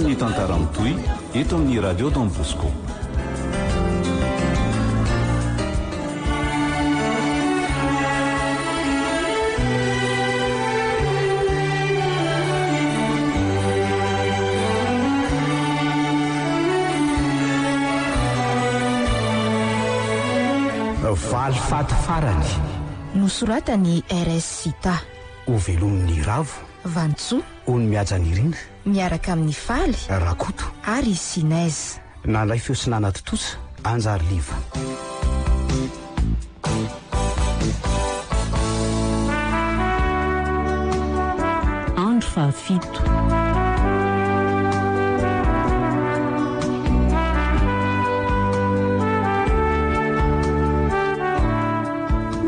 ny tantara ami toy hito amin'ny radio dan bosco valyfata farany nosoratany rs cita ho velomin'ny ravo vanitso ono mihajany irina miaraka amin'ny faly rakoto ary sinaiza nalay feosinana tontosa anjary liva andro fahafito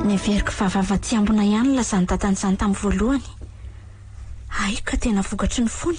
niaverika fahavava tiambona ihany lazany tatan'izany tamin'ny voalohany aio ka tena vokatry ny fony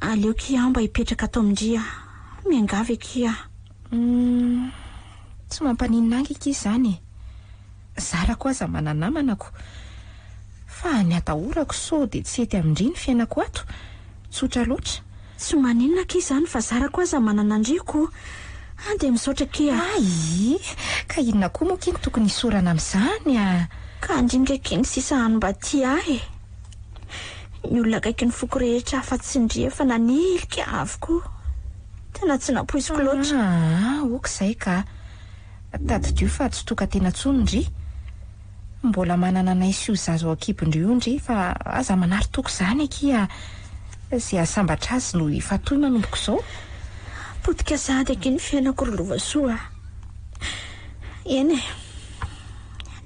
aleo kia mba hipetraka atao amindri a miangava ekia hmm, tsy mampaninina angy ak zany e zara ko aza mananamanako fa ny atahorako so de tsy ety amindriny fiainako ato tsotra lotratsy maninona k zany fa zara ko aza mananandriko ah, de misaotra akiae ka inona koa mokiny tokony isorana am'zanyadnikayhe ny olona akaiky ny foko rehetra afa tsy ndria fa nanilika aviko tana tsy nampoiziko ah, loatrazayonooikndrek ny fiainako rylovasen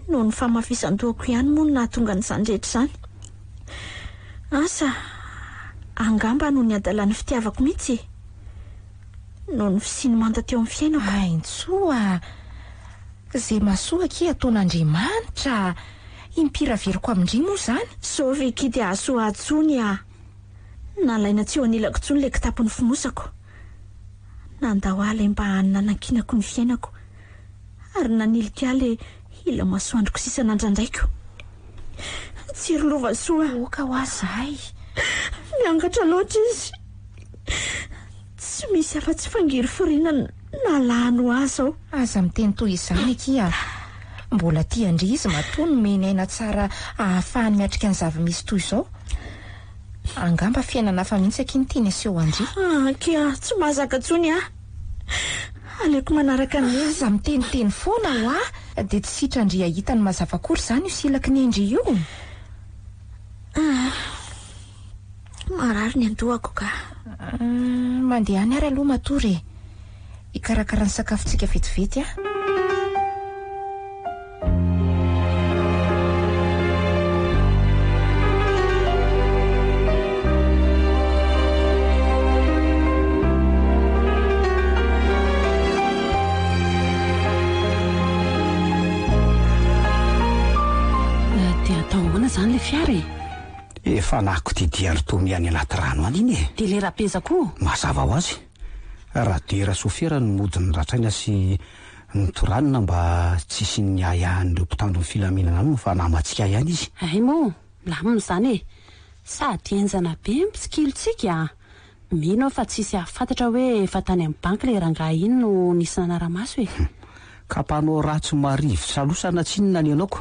noho ny famahafisandoako ihany mononah tonga n'izany rehetra izany asa angamba no ny adalan'ny fitiavako mihitsy no ny fisinymanta teo amin'ny fiaina koaintsoa zay masoake ataonaandriamanitra impira veriko amindriny moa zany sove kidya asoa ntsony a na laina tseho anilako ntsony lay kitapony finosako nandaho ailay mba nanankinako ny fiainako ary nanilika ilay ila masoandriko sisana andraindraiko tsirylova sokahazay miangatra noatra izy tsy misy afa- ah, tsy fangiry forina nalanoo azaoa miteny to iany aiiaketsy mahazakatsony aaleko manaraka nza miteniteny foanaho ade tsy sitrandrahitany mazavakory zany io silaki nyendrio Ah. marary ny antoako ka ah, mandeha any ary aloha matory e ikarakarany sakafontsika vetivety a fa nahako didiandrytomiany anaty rano any iny e de le ra-pezakoo mazava ho azy raha dera sofera ny modiny ratraina sy nytoranina mba tsisy ny ay ahnyreo mpitandro ny filaminana nyo fa namantsika ahy hany izy ay moa lamon' zany e sady ainjana be mitsikilotsika mihnao fa tsisy afantatra hoe fatany amn'ny banki le rangah iny no nisy nanaramasy e. hoe kapanao ratsy maivytsalosana tsinona ny anaoko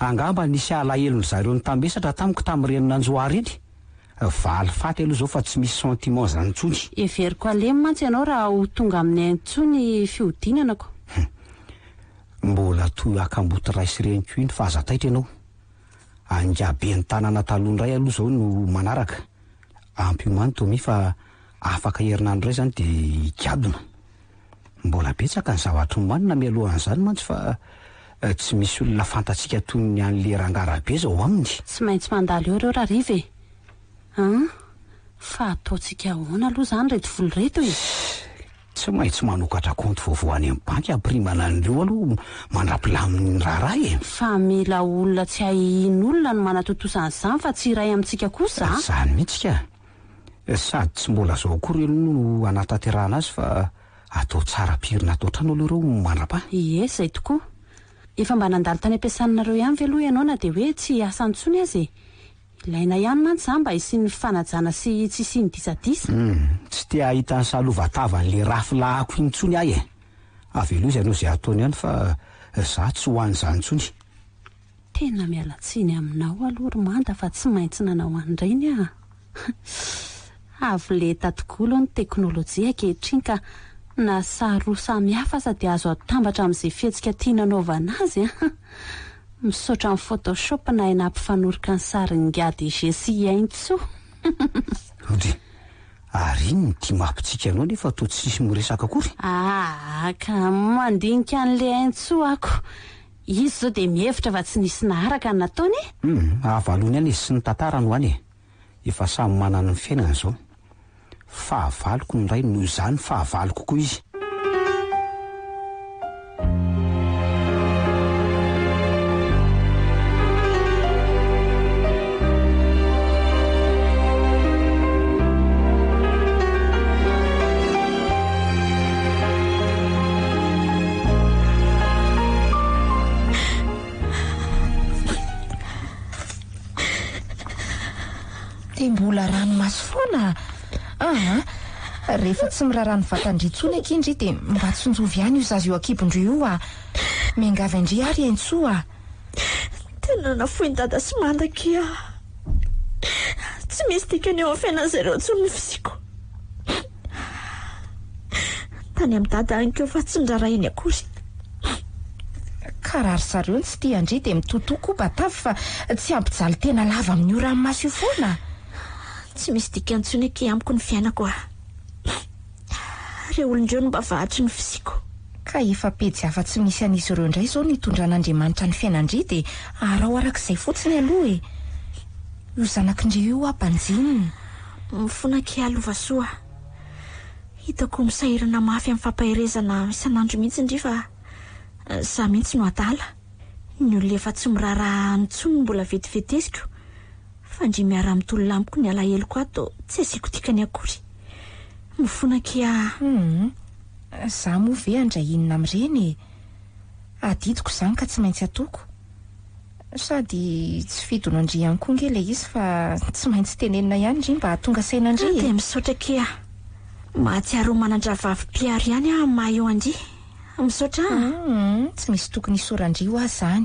angamba nysy ahlahelony zareo ny tamesatra tamiko tami'yreninanjoary iny valyfaty aloha zao fa tsy misy sentiment zany tsony everiko alemo mantsy ianao raha ho tonga amin'ny nytsony fiodinanakoboay hm. ennnayanyherinano ray anynyatromanina mialohan'zany mantsy fa Euh, tsy misy olona fantatsika toy ny an'lerangarabe zao aminyyaiyaoetoetsy maitsy manoatra ont vovohany aminy e? banky aprimana n'reo aloha mandrapilaminraharaha eoonayionannyihitdytsy euh, mbola zao ko re no anatateahanazy fa atao tsarapirina taotranao alehreo mandrapaeatooa efa mba nandalo tany ampiasananareo ihany vy aloha ianao na de hoe tsy asany tsony azy e ilaina ihany na ny za mba isy ny fanajana sy siisiny disadisa hmm, tsy tia ahita ny salovatavan'le rafilahako iny tsony ahy e avy aloha izay anao izay ataony ihany fa eh, za tsy hoan'zany ntsony tena mialatsiny aminao aloha ro manda fa tsy maintsy nanao an' rany a avy le tatokoalo o ny teknôlojiaketrinyka na saroa sami hafa sade azo atambatra am'izay fihetsika tiahnanaova nazy a ah. misaotra minyphotoshop na hainampifanorika ny sary nyga de gesi aintsoayamioneto tsisy yka ah, mandinikaan'le aintsoa ako izy zao de mihevitra fa tsy nisy naharaka nataony eany ayz sy myia fahavaloko ny ray no zany fahavaliko koa izy di mbola rano maso foana aha rehefa tsy miraharano vatandry ntsony ankyindry dia mba tsonjovy hany io zazy eo akibondro io a mingava indri ary aintsoa a tena na fohi ny dada sy mandakya tsy misy dikany eo any fiaina' zareo ntsony ny fiziko tany amin'ny dada any keo fa tsy niraraha iny akory karahary zareo no tsy ti andri di mitotoko batavy fa tsy ampijaly tena lava amin'n'io rahanmaso foana tsy misy dik antsony akeaiko ny fiainakoaoloreo nombat nyfyava tsy misy an'izy ireo indray zao ntondran'andriamanitra ny fiainandri de arao arak'izay fotsiny alohae io zanakndr io aanj iam' aoihitshitstsy ahnsony mbola vetiveteziko fa ndr miara mtolo lampiko ny alaeloko a t tsy akika ny akymiak mhm. zah move andrahinna ami'ireny adidiko izany ka tsy maintsy atoko sady tsy fidono andri any koa ngeila izy fa tsy maintsy tenenina ihany ndri mba htonga sainandridihadav iny a ahmi tsy misy tokony isorandri ho ah zan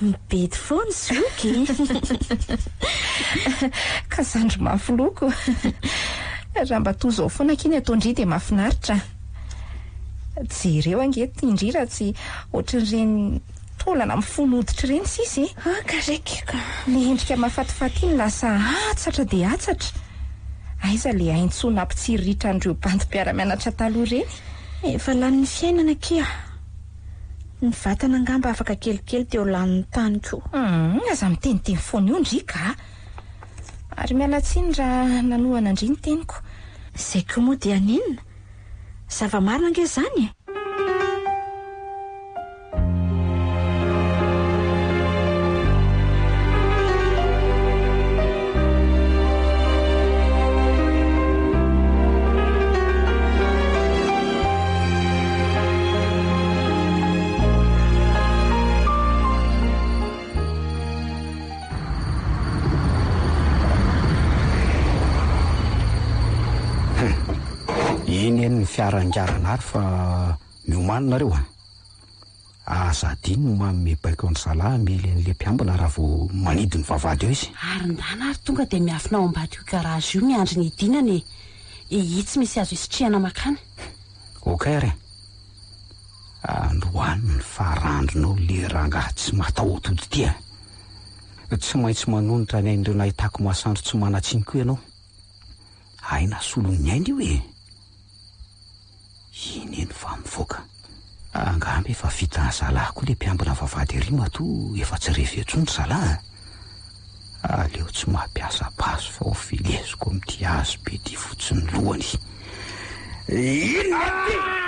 mibety fony sok ka zandro mafiloko raha mba to izao foana akeny atao ndr de mahafinaritra jereo angety indrira tsy otrn'reny tolana mifonoditra ireny sisy ah, ka raikk le endrika mahafatifaty iny lasa atatra di atatra aiza la aintsona mpitsiriritra ndreo bandipiara-mianatra taloha reny efa lanny fiainana kea ny vatana angamba afaka kelikely te holaniny tany ko hmm, aza mitenyteny fona iondri kaa ah. ary mialatsinydra nanohana indrinytenyko izay keoa moa de anenona zavamarina angao izany e ny fiarannaranary fa miomaninareoa ah, dinno mabaik nry alamel'le iambinarahavanidiny vavady o i ary ndana ary tonga de miafinao ambatokaraha az io miandr nyidinana i tsy misy azo esytrianayka y onaoeana tsy aaoay aitsyia e. ny ainreonahiao aandro tsy manatiniko aao iny eno fa mivoaka angamby efa vita ny zalahy koa ilay mpiambina vavady arima to efa tsy rehventsondry zalahy aleo tsy mampiasapaso fa o fileziko mi'ity azo bedi fotsi ny lohany inoa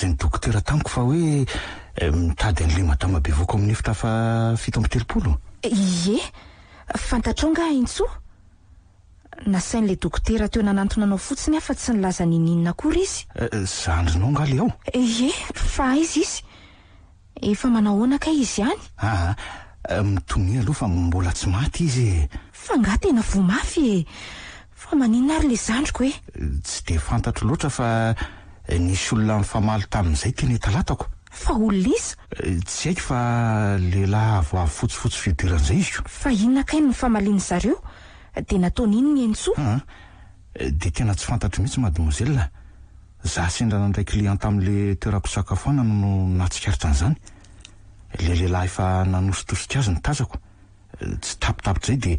zany dokotera tamikofa hoemiadyn'le eh, matambe voko amin'ny eitaait mteoo e fantatrao nga intsoa nasain'lay dokotera teo nanantonanao fotsiny ahfa tsy nylaza nininna kory izyandronaogaley eh, eh, a e fa izy izy efa manao hoanaka izy anyaia ah, aohafmbo tyayifa e. nga tena vomafy e fa maninna ary'ilay zandroko e Eh, nisy olona nyfamaly tamin'izay teny atona eh, tsy haiky fa lehilahy avo avy fotsifotsy fiduran'zay izyko fa ino nakaino ny fahmaliany zareo de nataon' ino ny intso ah, eh, de tena tsy fantatry mihitsy madmoizela za sendra na andray client tami'la toera-kosakafoanano natsikaritra n'zanyle lehilah efa nanosotosik azy nytatsakotsy tapitapitrazay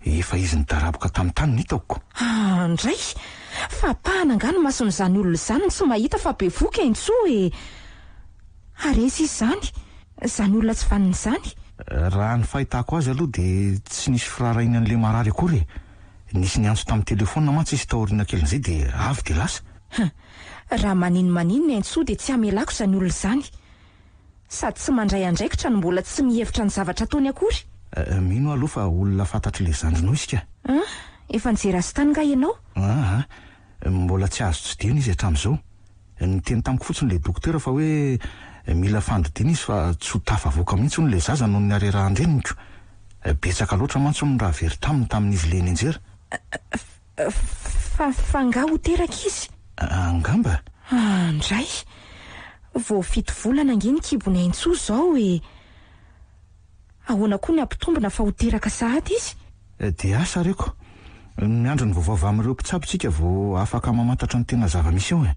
deiz nydaraboka tami'ny tany nitakoko ah, ndraik fa pahanangano masony izany olona zany no tsy mahita fa be voka aintsoa e ary izy izy izany izany olona tsy vanin'izany raha ny fahitahko azy aloha de tsy nisy firaharaina an'la marary akory e nisy ny antso tamin'ny telefona mantsy izy tahoriana kelyn'izay de avy de lasa raha maninomaninona aintsoa di tsy hamealako izany olona izany sady tsy mandray andraikitra no mbola tsy mihevitra ny zavatra ataony akory eh, eh, mino aloha fa olona fantatrle zandrono izy ka efa nyjera azo tanyngah ianaoaah mbola tsy azo tsy dena izy atram'zao ny teny tamiko fotsiny la dokoterafhoe mila fandodina izy fa tsy ho tafa voaka mihitsy ono lanohonanga hterakaizybndray vofitovolana angenykbony aintso zao oe ahoana koa ny ampitombona fa hoteraka saady izy eh, miandro ny vaovaova amn'ireo mpitsabontsika vao afaka mamatatra anytena zava-misy eo e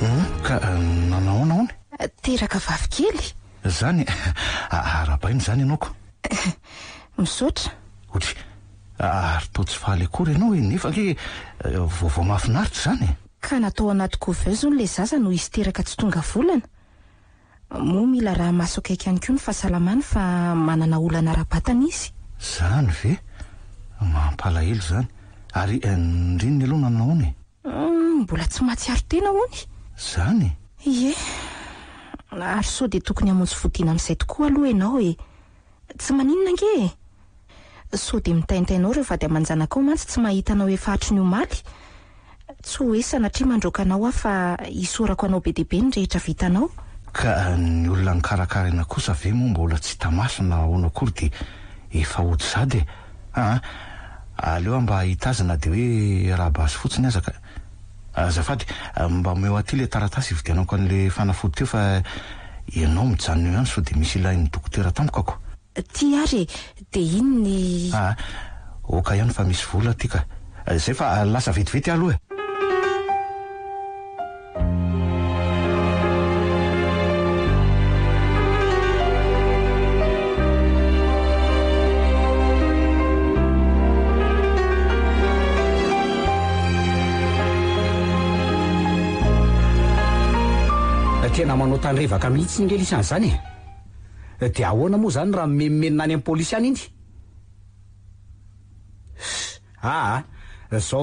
hm? ka eh, nanao anaony teraka vavykely zany arabainy zany ianao ko misotra ohaty ary tao tsy fahalekory ianao hoe nefake vaovao mafinaritra zanye ka natao anaty ko veo izao no la zaza no izy teraka tsy tonga volana moa mila raha maso akiky any ko ny fahasalamana fa manana olo anara-batana izy zany ve mampalahelo zany ary e, nrenony aloha naminao ony e mm, mbola tsy mahatsiaro tena hony zany ye ary so de tokonyamontsy fotiana amin'izay toko aoha anaoety aangeodemitaintainao e? reoadmanjanakao mantsy tsy ahiana hoe aairako anaobe debe nyrehtrvak ny olona nykarakaraina kosa ave moa mbola tsy tamasona oana akory de efaot zady e aa ah, ah. aleoa mba hitazyna de hoe rahabaazy fotsiny azaka zafady ah, mba omeo aty le taratasy ivy dianaoko an'le fanafody teo fa ianao mijanonio ihany sao de misy ilahiny dokotera tamika ko ty ary e de ino ny aha oka ihany fa misy vola ty ka ah, zay fa lasa vetivety aloha e tena manao tanrevaka mihitsiny nge lisany zany e de ahoana moa zany raha memimenina any am' pôlisy any inyzao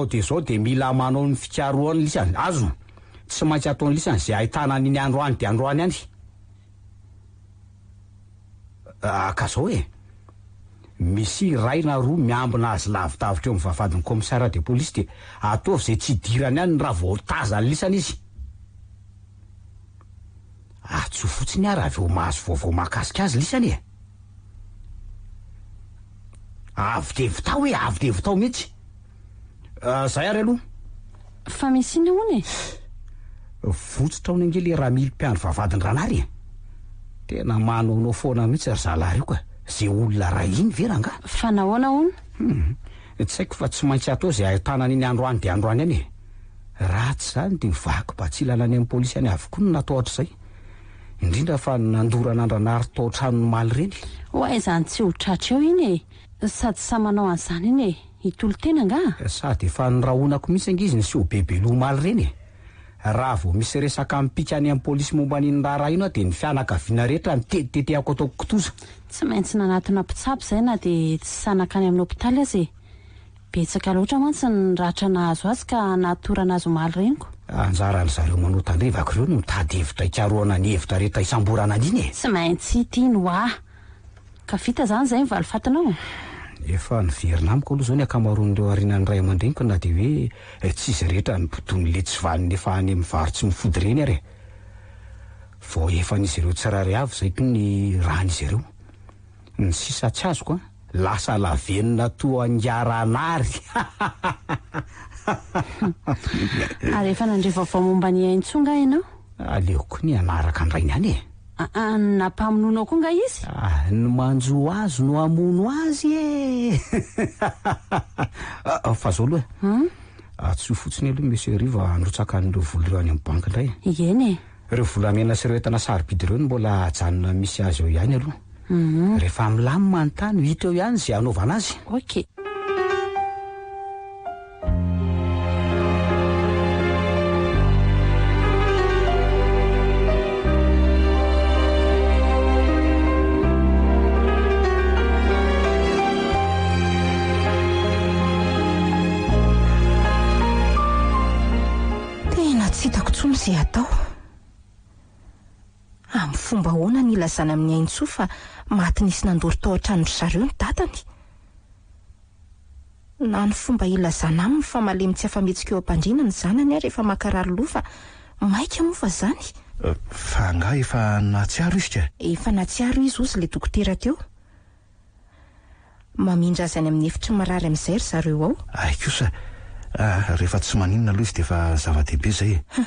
ah, de zao de mila manao ny fikaroany lisany azo tsy maintsyataonylisany zay aitanan'ny androany de adroany anyao ah, eranaroa miambina azy lavitavitraeo am vahafadinyômsadedetozay tydirany anyrahvtazanyliana ahfotsiny ar avohazoaoaohiaevitaoa ay alohayane ahaiiindraaaoamihtsy o nhyeanaasy haiko fa tsy maintsyatao zay ahitanan'ny andro any de andro any anye raha tsy zanyde mivaky batsilanany amn'ny polisy any avykoa ny nataotr' zay indrindrafa nandora nandranay totranony may renyoa znytsy hoaa einy esdy nnyiny eitoo ta nga sady efa nyrahonako mitsy anga izy ny se o bebe loa maly renyeraha vao misy ekmany amiypiyomba nrhaha ino a defian hertihaoanizay na de a any amin'ny ôitalyayemansa anjarany zareo mano tandrivaka reo no mitady evitra iaoana ny hevitra rehetra hisamborana niny e tsy maintsy tiany oah ka vita zany zay myvalofatinao efa ny verinamiko aloha zao ny akamaroan'leo arinany ray aman-dreniko na de hoe eh, ts izy rehetra nipotony le tsyvaninyefa any mvaro tsy mifody eny ay e. va efn'zy reotsirahary av zay to ny rahn'izy reo ny sisa tsy azykoa lasa lavenina toangaranary aefaandrefa vamomba ny haintso nga ianao aleoko ny anaraka andrainy any e ah, ah, nampamonoanao koa nga izy ah, no manjo azy no amono azy efa zao aloa e. hmm? tsyo fotsiny aloha misyriva anrotsaka n'leo volareo any amny bank ndray iany e reo volamena syreo etana sarybidy reo no mboaajanona misy azy eo ihany aloha mhm. ehefa mlamy manotany ita eo ihany zay anaovana azyok mba hoana ny ilazana amin'ny aintso fa matyny isy nandory tao antranydry zareo ny datany na ny fomba ilazana aminy fa malemi tsy hafametsika eo am-pandrina ny zanany ah rehefa makaraholoafa maika mofa zany fa ngah efa na tsiaro izy ka efa na tsiaro izy ozy lay dokotera teo mamindra azany amin'ny hefitry marary amin'izay ry zareo ao a kosaaaehe ah, tsy mannona aloha izy defava-ehibe zay e.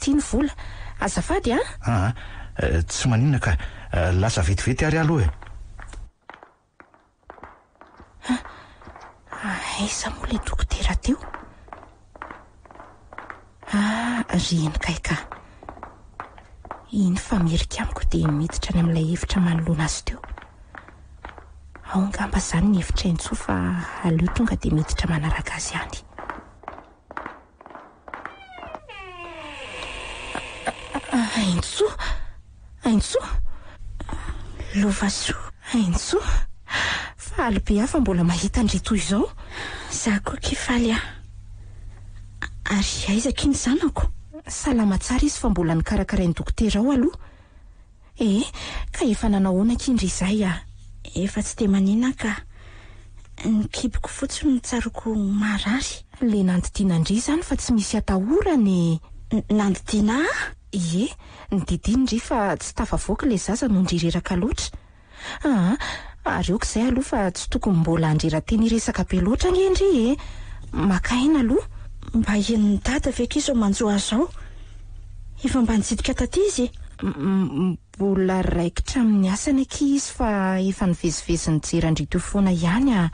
tiany vola azavady a ah? aa ah, eh, tsy manina ka eh, lasa vetivety ary aloha e ah aaiza ah, mola dokotera teo ah ry no kai e ka iny fa mierika amiko de meditra any ami'ilay hevitra manolohana azy teo ao ngamba izany ny hevitra intsoa fa aleo tonga de meditra manaragazy any aintsoa aintsoa lova so aintsoa fa albe afa mbola mahita ndry toy izao za koa kifaly a ary aizakindry zanako salama tsara izy fa mbola ny karakarainy dokotera ao aloha eh ka efa nanaohoanakindry zay a efa tsy de manina ka ny kiboko fotsiny mitsaroko marary la nandidiana ndri zany fa tsy misy atahoranynandidiana a e ny didiny dra fa tsy tavavoaky lay zazano ndrereraka loatra aa ah, aryeo koizay aloha fa tsy tokony mbola andreratenyresaka be loatranedre ia e. mbola raikitramin'ny asany aky izy fa efa nivezivezi ny jera ndritiofoana iany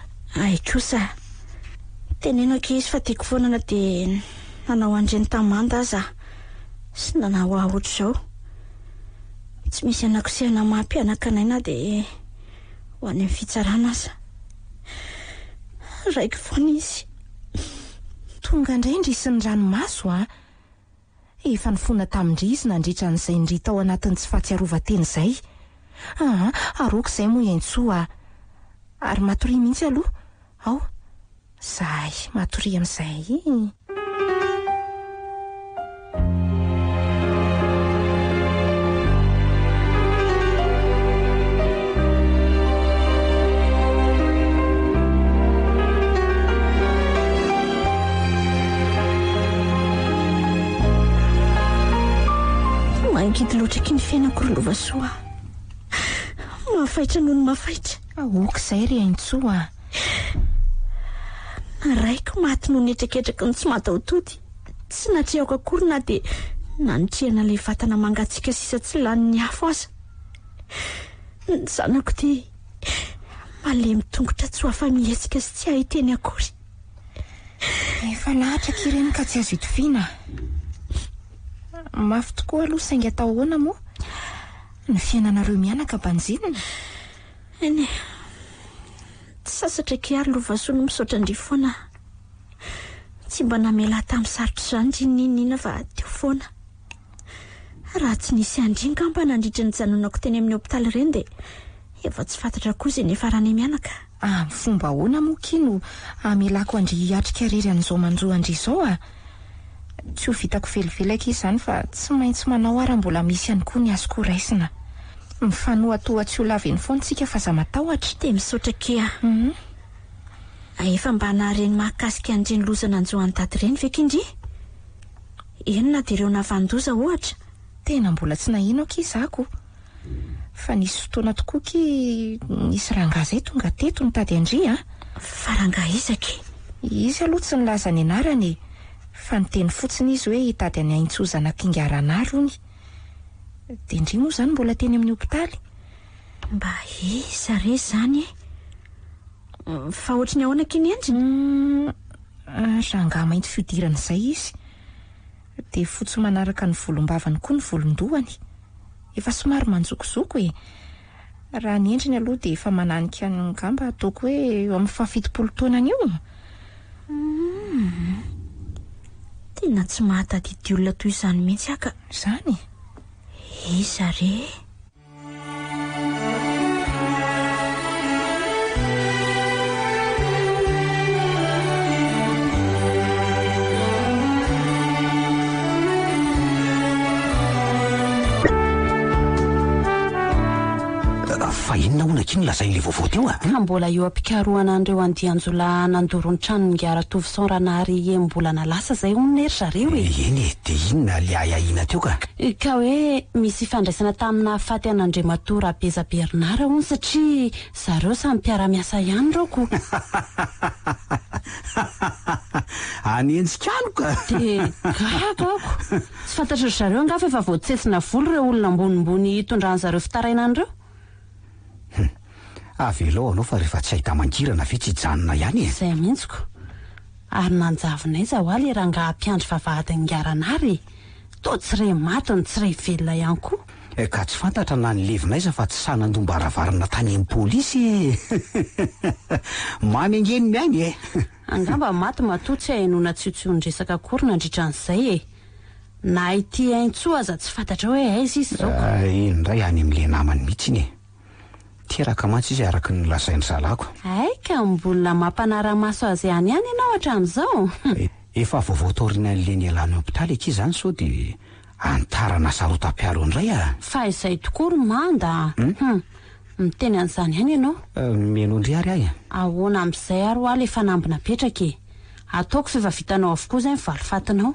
sy nana hoah ohatra izao tsy misy anakisehana mampyanakanayina de ho any amin'y fitsarahana aza raiky vonisy tonga indray ndrisiny ranomaso a ah. efa ny fona tamindrisy na ndritra n'izay indri tao anatiny tsy fahatsiarovateny izay aa ah, arokaizay moa ihaintsoa ah. ary matoria mihitsy aloha ao zay matori amin'izay iny idy loatra ky ny fiainakorylovasoa mahafaitra noho ny mafaitra oka izay ry aintsoa raiko maty noho ny etraketraka ny tsy mataotody tsy natreako akory na dia nanitrehana ilay vatana mangatsika sisa tsy lano'ny hafo aza ny zanako dia male mitongotra tso afa mihetsika sy tsy hahiteny akory efa nahatra ka ireny ka tsy azoitoviana mafy tokoa aloha sainga tao oana mo ny fiainanareo mianaka banjinan eny tsy sasatraiay loasoano miotra aatm' saotrzan inanikbnadriranyanako teny amin'ny tayeny dsyh amelako andri atrika rery an'zao manjndrzaoa tsy ho vitako velivelak izyzany fa tsy maintsy manao arah mbola misyanykoa ny zoany n tsika d iotabaaheny mahaaiandrnylozananonyady eny ekabla tsy ansy fotoanatokoak nisyrangazay tonga teonytadydryaoha ah. tsy nylazany anara fa ny teny fotsiny izy hoe tady e. mm, eh, ny aitsozanakingaranaro nydri zanymbolaey amy aezatraendiahangamaitso fidiranzay izotsknvolombavany koa nvlodooary manokzohanendriny e. alohadfa mananikgamba atoko oe aminy fahafitipolo tonanyio na tsy mahatadidi olona toy izany mihintsy hahka zany izare onakino lazain'le vovot mbola eo ampikaroananreoandanjola nandoron'ny trano ngaratovy sanranary embolana lasa zay ominy ery zareo eeny e, eh, e deinona le ayainao k e, ka hoe misy fandraisana tamina afaty an'andrematora bezaberinareony satria zareo samy piaramiasa ihany reokoaedoyftry zanafo oolonambonibonyne uav alao anao fa rehefa tsy hahita mangirana ve tsy janona ihanyezaymihitskyannaiza ho a le raha nga ampiandry avahadinygiaaa ayto tsi re many tsi ra velona ihany eh, ka k ty fantatra nanleinaiza fa tsy saandombaraainatnya pimy e? neanyamba e. ma maty haona othnryn dn'zayiintsaza tsyfantara hoe aiz izy zaok eh, ino nray any amle namny ihitnye teraka matsy izy araka ny lazaindry zalako aika mbolna mampanaramaso azy any any ianao atramn'izao e, efa vaovaoataoriana anleny alany hopitaly eke zany sao de antarana sarotapiaro indray a fa izay tokoaro mandau hmm? hum mitena an'izany ihany ianao e, meno ndry ary ahy a ahoana amiizay aro ale efa nambina petraka e? ataoko fifa vitanao avokoa zany ivafatinao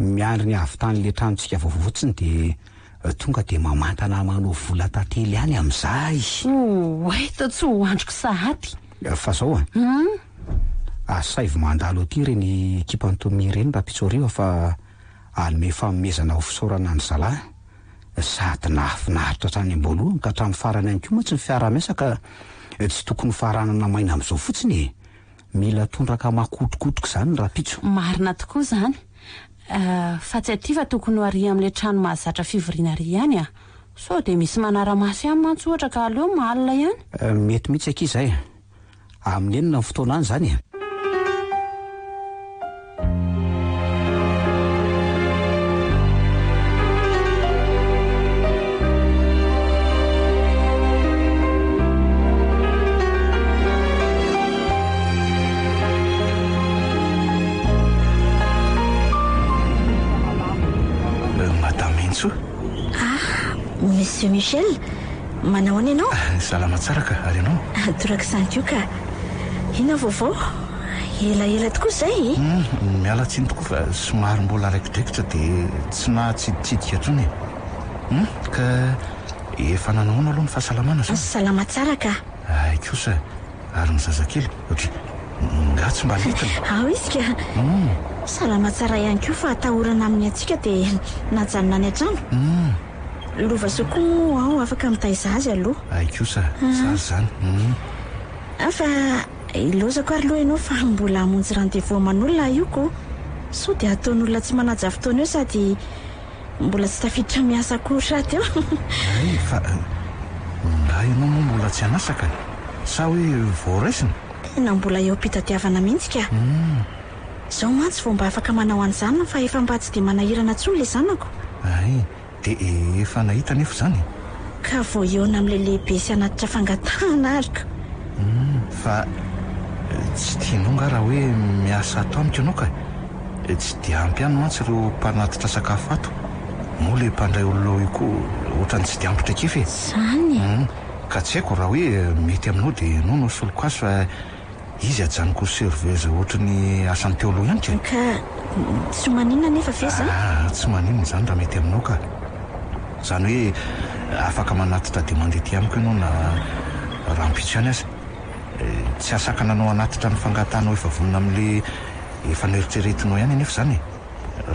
miandri ny avy tany le tranontsika vaovaofotsiny de eh, tonga de mamantana manao volatately any am'zah izyt ty adrk ao trenykiantoi reny rahaisoame faomezana fsorana ny alaayiraybohany khrayny any ko moatsy nsytoyia zaofosya aka makotikotoka zany raha pitso marina tokoa zany Eh, fa tsy aty fa tokony hoari ami'lay trano mahazatra fivoriana ari hany a sao de misy manaramaso amn'ny mantsotra ka aloha maalina ihany eh, mety mihitsy aky izay amin'n' enona ny fotoana any zany e. e michel manahony ianao salamatsara ah, ka ary ianao atoraka ah, izany keo ka ina vaovao elaela tokoa zay eh? hmm, mialatsiny tokoa fa somarymbola araikidraikitra dia tsy mahatsiditsidika hatronye u hmm, ka efa nanaona aloha ny fahasalamana z salamatsara ah, ka ai kosa ary ny zazakely ohatry ngatsy mba lita ao izy hmm. ka salamatsara ihany koa fa atahorana amin'ny antsika dia najanona any an-trano u lovazokonoao afaka mitaiza azy aloha a kosazary ah. zanyoo hmm. ayohaomboaaoyandeoa'onaoosodataon'olona tsy manajavton eosadymbola tsy taiditra miaakoaoaaha anaono mbola tsy anaa hoe voorasinmboa eoihembatsy d aahaton la aako de efa nahitany efa zany ka voeona ami'la lehibe sy anatitra fanatahnaarko hmm, fa eh, tsy tianonga raha hoe miasa ataoamiko anao ka eh, tsy di ampy any oatsy reopanatitra akafo at mo le mpandray olonoh io koa oharany tsy diampitra keeka e? hmm, tsy haiko raha hoe eh, mety aminao di no nosoloaz faiy ajaniko serveseohtrny asan'nyteoloha ihnikakatsy mm, mainaefa vnytsy ah, maninazanyrahametainao zany hoe afaka manatitra di mandehati amiko ianao na raha mpitso iany azy eh, tsy asakananao anatitra ny fangahtahnao efa vonina amila efaneriteretinao iany en efa zanye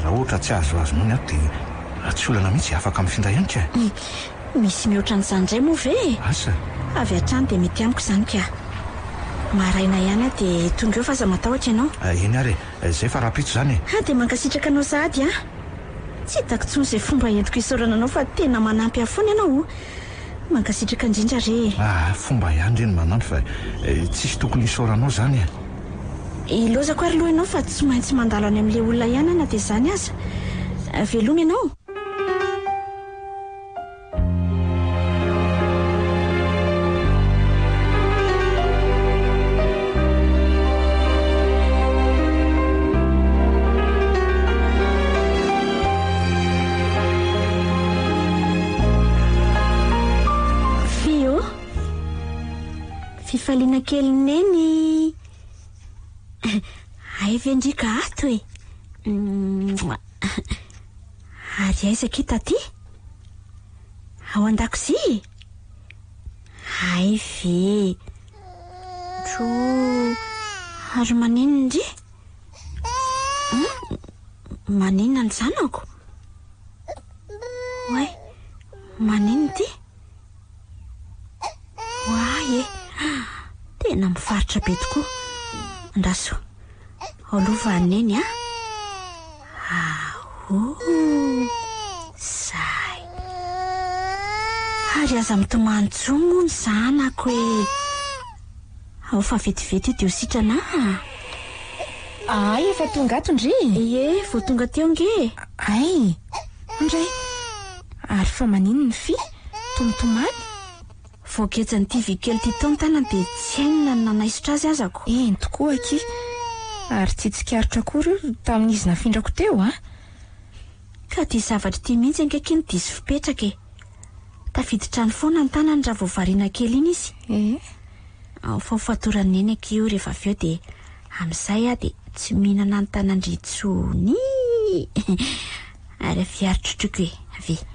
raha ohatra tsy azoazono ny ah d tsy olana mihitsy afaka mi'n findahinita hmm. misy mihoatra n'izany ray moave asaadmetaio zkaeoaaaaoeny ary e zay fa rahapitso zany eaaa aoa tsy hdakontson izay fomba entiko hisaorana anao fa tena manampy ay foana ianao mankasitraka indrindra re aha fomba ihany reny manampy fa eh, tsisy tokony hisaoranao zany e eh, ilozako ary loha ianao fa tsy maintsy mandalo any amin'la olona ihany ana dia zany aza eh, velomy ianao kelineny aive andrika ato e mm. ary aizakaita ty ao an-dakozi ayve troa ary maninondri mm, maninona ny zanako hoe maninona ity oay e ena mifaritra be tokoa ndrasoa oalovaina eny ah aho zay ary aza mitomany tsogo ny zanako oe o fa vetivety deo sitrana a ah? efa tonga tondri e vo tonga teo nge ay indray ary efa manini ny fy tonotomany voaketsinyiti vykely titonytanany de tsy ainina n nanaisotra azy azakonkt tsikaritr oryotamin'izy nafindrako teo ak ah. zavatra ti mihitsy angaky ny disy fieraktiditrany e. foana nytanany raha voavariana kely iny izy eh? fafatoranneny ako rehefaav eo de am'izay a ah, de tsy mihinanany tanandritsony ary viaritrotriko he ave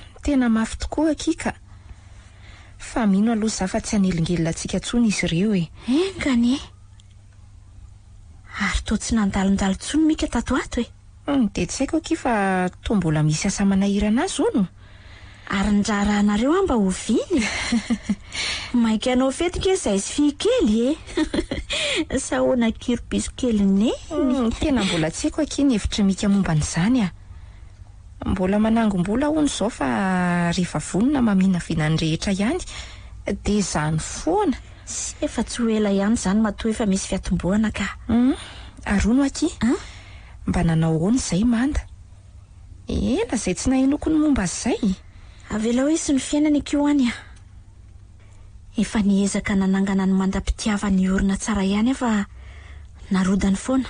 tena mafy tokoa akikamino aloh za fatsy anelingelina tsika tsony izy ireoenganary e. e? to sy nandalondalotsony mikataooede hmm, tsy haiko ki fa to mbola misy asa manahiranazy oynahhaombainao fetika izay e, zyfkeye sahonakirobiso kelinen hmm, tea mbola tsy haiko nyeitry mbola manangombola o no izao fa rehefa vonona mamina vinanyrehetra ihany de zany foana sy efa tsy ho ela ihany zany matoa efa misy fiatomboana ka hmm? ary o no aki mba nanao ony izay manda ena zay tsy nahinoko ny momba zay av laho i sy ny fiainany ako any aefanezaka nanangana ny mandapitiava ny orina tsara ihany afanarodany foana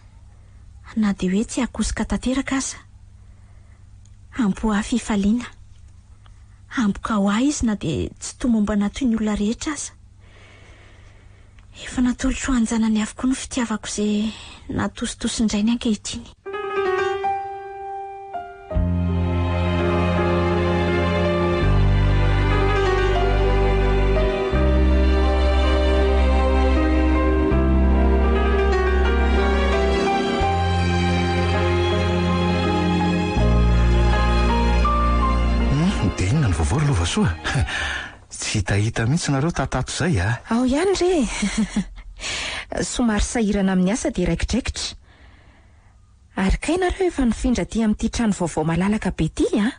na de hoe ty akosika tanteraka aza ampo affaliana ampoka ho a izy na de tsy tomombana toy ny olona rehetra aza efa natolotso anjana ny avoko ny fitiavako izay natositosondray ny ankehitiny soa tsy itahita mihitsy nareo tatato izay a ah. ao ihany ree somary sahirana amin'ny asa dea iraikidraikitra ary kai nareo efa nifindra ti amin'nity trano vaovao malalaka be ty a ah.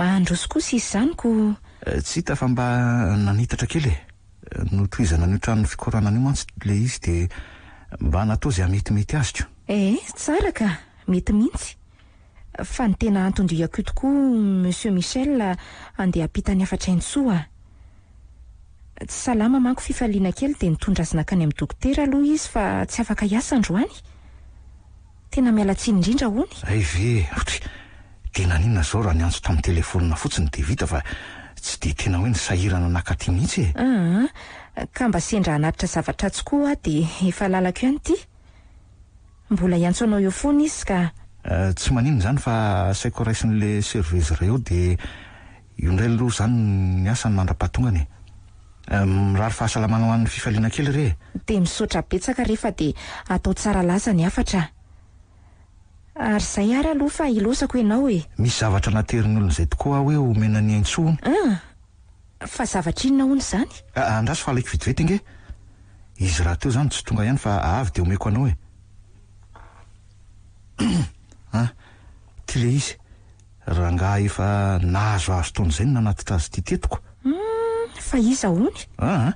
mahandro sy kosy izy izany ko eh, tsy hita fa mba nanitatra kely e notoizana nyo tranony fikoranana io mantsy la izy de mba nataoizy ametymety azyko ehe tsara ka mety mihitsy fa ny tena antondoako i tokoa monsieur michel andeha apita ny afatra intso ah tsy salama manko fifaliana kely de nitondra azonakany am'nydokotera aloha izy fa tsy afaka iasandroanytena mialatsiny inrindra honyayveoatrtenanina zao raha ny antso tamin'ny telefonia fotsinydevita fatsy de tena hoe ny sahirana nakat mihitsyeka ah, mba sendra anatitra zavatra tsokoaah deaaao Euh, tsy maniny zany faiko raiin'lesere z r eodeio ndray loha zanyn asny anraahaiaryhaanao euh, amin'ny faina ey e de misotra etsaka rehefa de atao tsara laza ny afatra ary zay ary aloha fa ilosako ianao emis zanaterin'olon'zay toko hoeomenanyaints hono ah, fa zavatra inonahony zanyanas aikovetizhateo zany tsytongaihany faavy deomeo anaoe ty le izy rahangah efa nahazo azo tonyizay o nanatitra azo ity tetiko hmm, fa iza hony aan ah,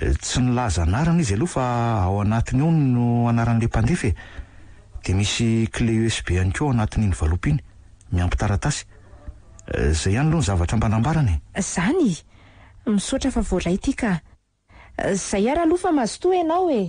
eh, tsy nylazanarana izy aloha fa ao anatiny ao no anaran'ila mpandefa e de misy cle esbe any keo o anatin'iny valopy iny miampitaratasy eh, zay iany aloha ny zavatra ambarambaranye zany misotra fa voalay ty ka eh, zay arah aloha fa mazotoa ianao e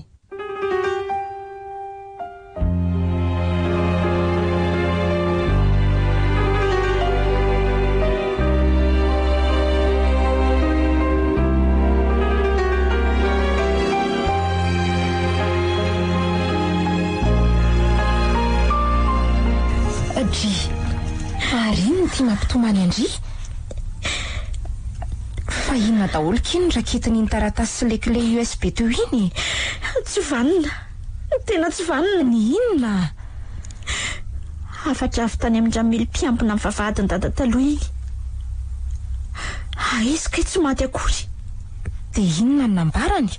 ty mampitomany andri fa inona daholo kino ra aketi nynytaratasy sy lekile uo s be teo iny tsy vanona tena tsy vanona ny inona afatra avy tany amin-dramelympiampina min'ny fahavahatiny data taloha iny aizy ah, ka y tsy maty akory dia inona ny nambarany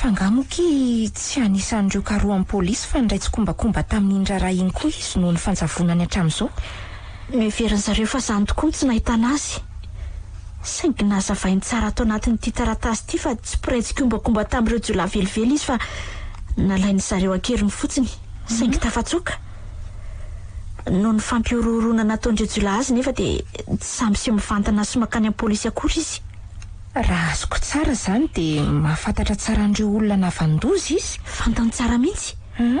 fa ngamoky tsy anisandreo karoa amin'ny polisy fa ydray tsy kombakomba tamin'n'indra raha iny koa izy noho ny fanjavonany hatramin'izao vern'zareofnytokoa ny tsy nahiaing nahaziny saraato anatnyittaratay ty fa tsy pretsikaobakomba tamin'ireo jola velively izy fa ain'eaeiny fotsnyaingo oona nataondreo jola azy nefa d samy s minana somakany am'ny pzha azok t zany d mahafantatra tsarandreo olona navandozy izy vantany tsara mihitsy mhm.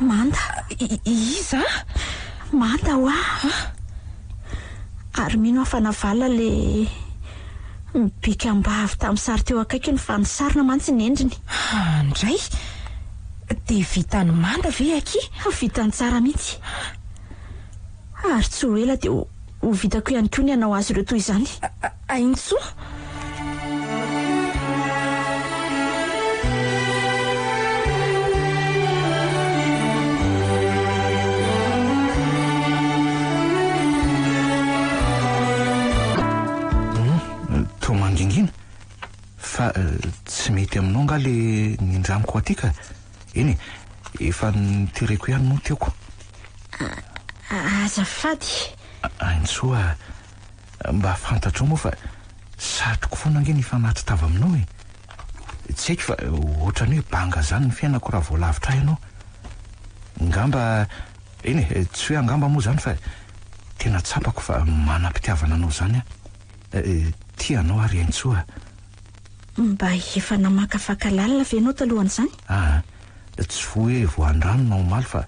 manda iza a manda ho aha ary mino hayfanavala lay mibikambaavy tamin'ny sary teo akaiky no fanysarina mantsy ny endriny andray de vitany manda ve aki vitany tsara mihitsy ary tsy ho ela dio ho vitako iany koa no anao azy ireo toy izany ainytsoa ngina fa eh, tsy mety aminao nga le nindramiko aty ka eny e efa ntereko ihany moa teoko azafady antsoa mba afantatro o moa fa satrokofoana angina efa nahatsytava aminao e tsy aiky fa ohatrany hoe banga zany ny fiainako raha voalavitra ay anao ngamba eny e tsy hoe angamba moa zany fa tena tsapako fa manam-pitiavananao zany Eh, eh, tianao ary aintsoa mba efa namaka afaka lalina venao talohany izany aa ah, tsy fo hoe voandranonao malo fa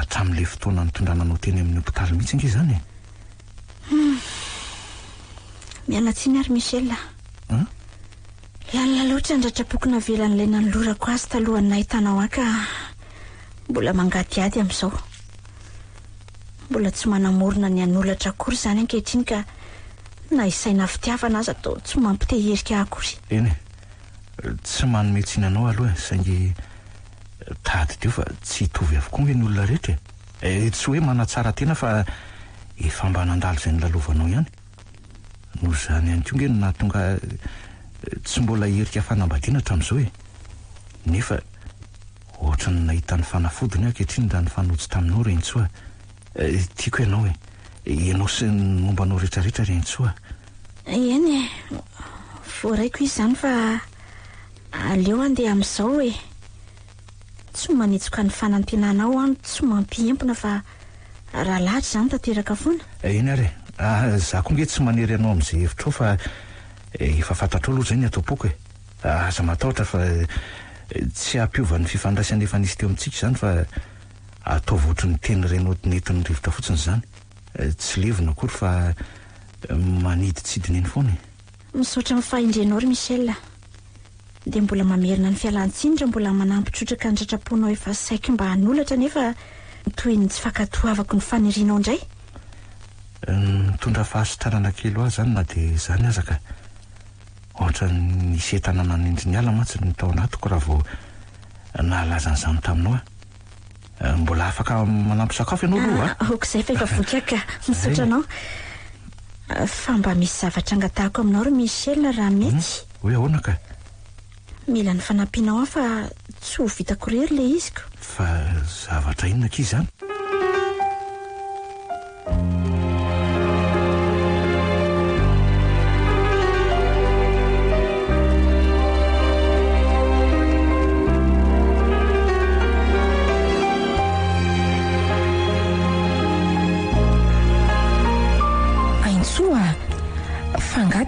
atramin'ilay fotoana nytondrananao teny amin'ny opitaly mihitsy anga zany e hmm. mianatsiny ary michela alina loatra ndratra bokynavelan'ilay nanolorako azy talohany nahitanao a ka mbola mangady ady amin'izao mbola tsy manamorona ny anolatra kory izany ankehitriny ka na isaina fitiava ana azy atao tsy mampite herika akory eny e tsy manometsiny anao aloha saingy tady deo fa tsy hitovy avokoa nga ny olona rehetra e tsy hoe manatsara tena fa efambanan-dalo zay ny lalovanao ihany noho zany iany keo nge naha tonga eh, tsy mbola herika afanambadianahtrami'izao e nefa ohatra ny nahitany fanafodiny o ankehitriny da ny fanotsy taminao reny tsoa eh, tiako ianao e ianao syy nomba anao rehetrarehetra reny tsoa eny e vo raiko izy izany fa aleo andeha amin'izao hoe tsy manentsik a ny fanantenanao any tsy mampiempona fa raha lahitra izany tanteraka foana en ary ah, za koa nge tsy manery ianao amin'izay hevitrao fa eh, efa fantatra o lo ha zay ny ataopoko e ah, aza mahatahotra fa eh, tsy ampiovan'ny fifandraisana efa nisy teo amintsika izany fa atao votra ny teny irenao nentin'ny rivotra fotsiny zany Eh, tsy levina kory fa eh, manidy tsidineny foana e. misaotra ninfahaindrenao ry michel dia mbola mamerina ny fialantsinodra mbola manampitsotraka nyratrapoanao efa saiko mba hanolatra nefa nytoy ny tsy fakato avako ny fanirianao indray nytondra eh, fahasotranana kelo ahy izany na dia izany azaka ohatra nnysetanananendri ny ala moatsy ntao anatyko raha vao nahalazanyizany taminaoah Eh, mbola afaka manampy sakafo ianao re a ah, ah. oko izay faka vokaka misotra anao eh, fa mba misy zavatra angatahako aminao reo michel raha mehitsy hoe hmm? ahoanaka mila ny fanampianao a fa tsy ho vita koureery lay izyko fa zavatra inona kizy zany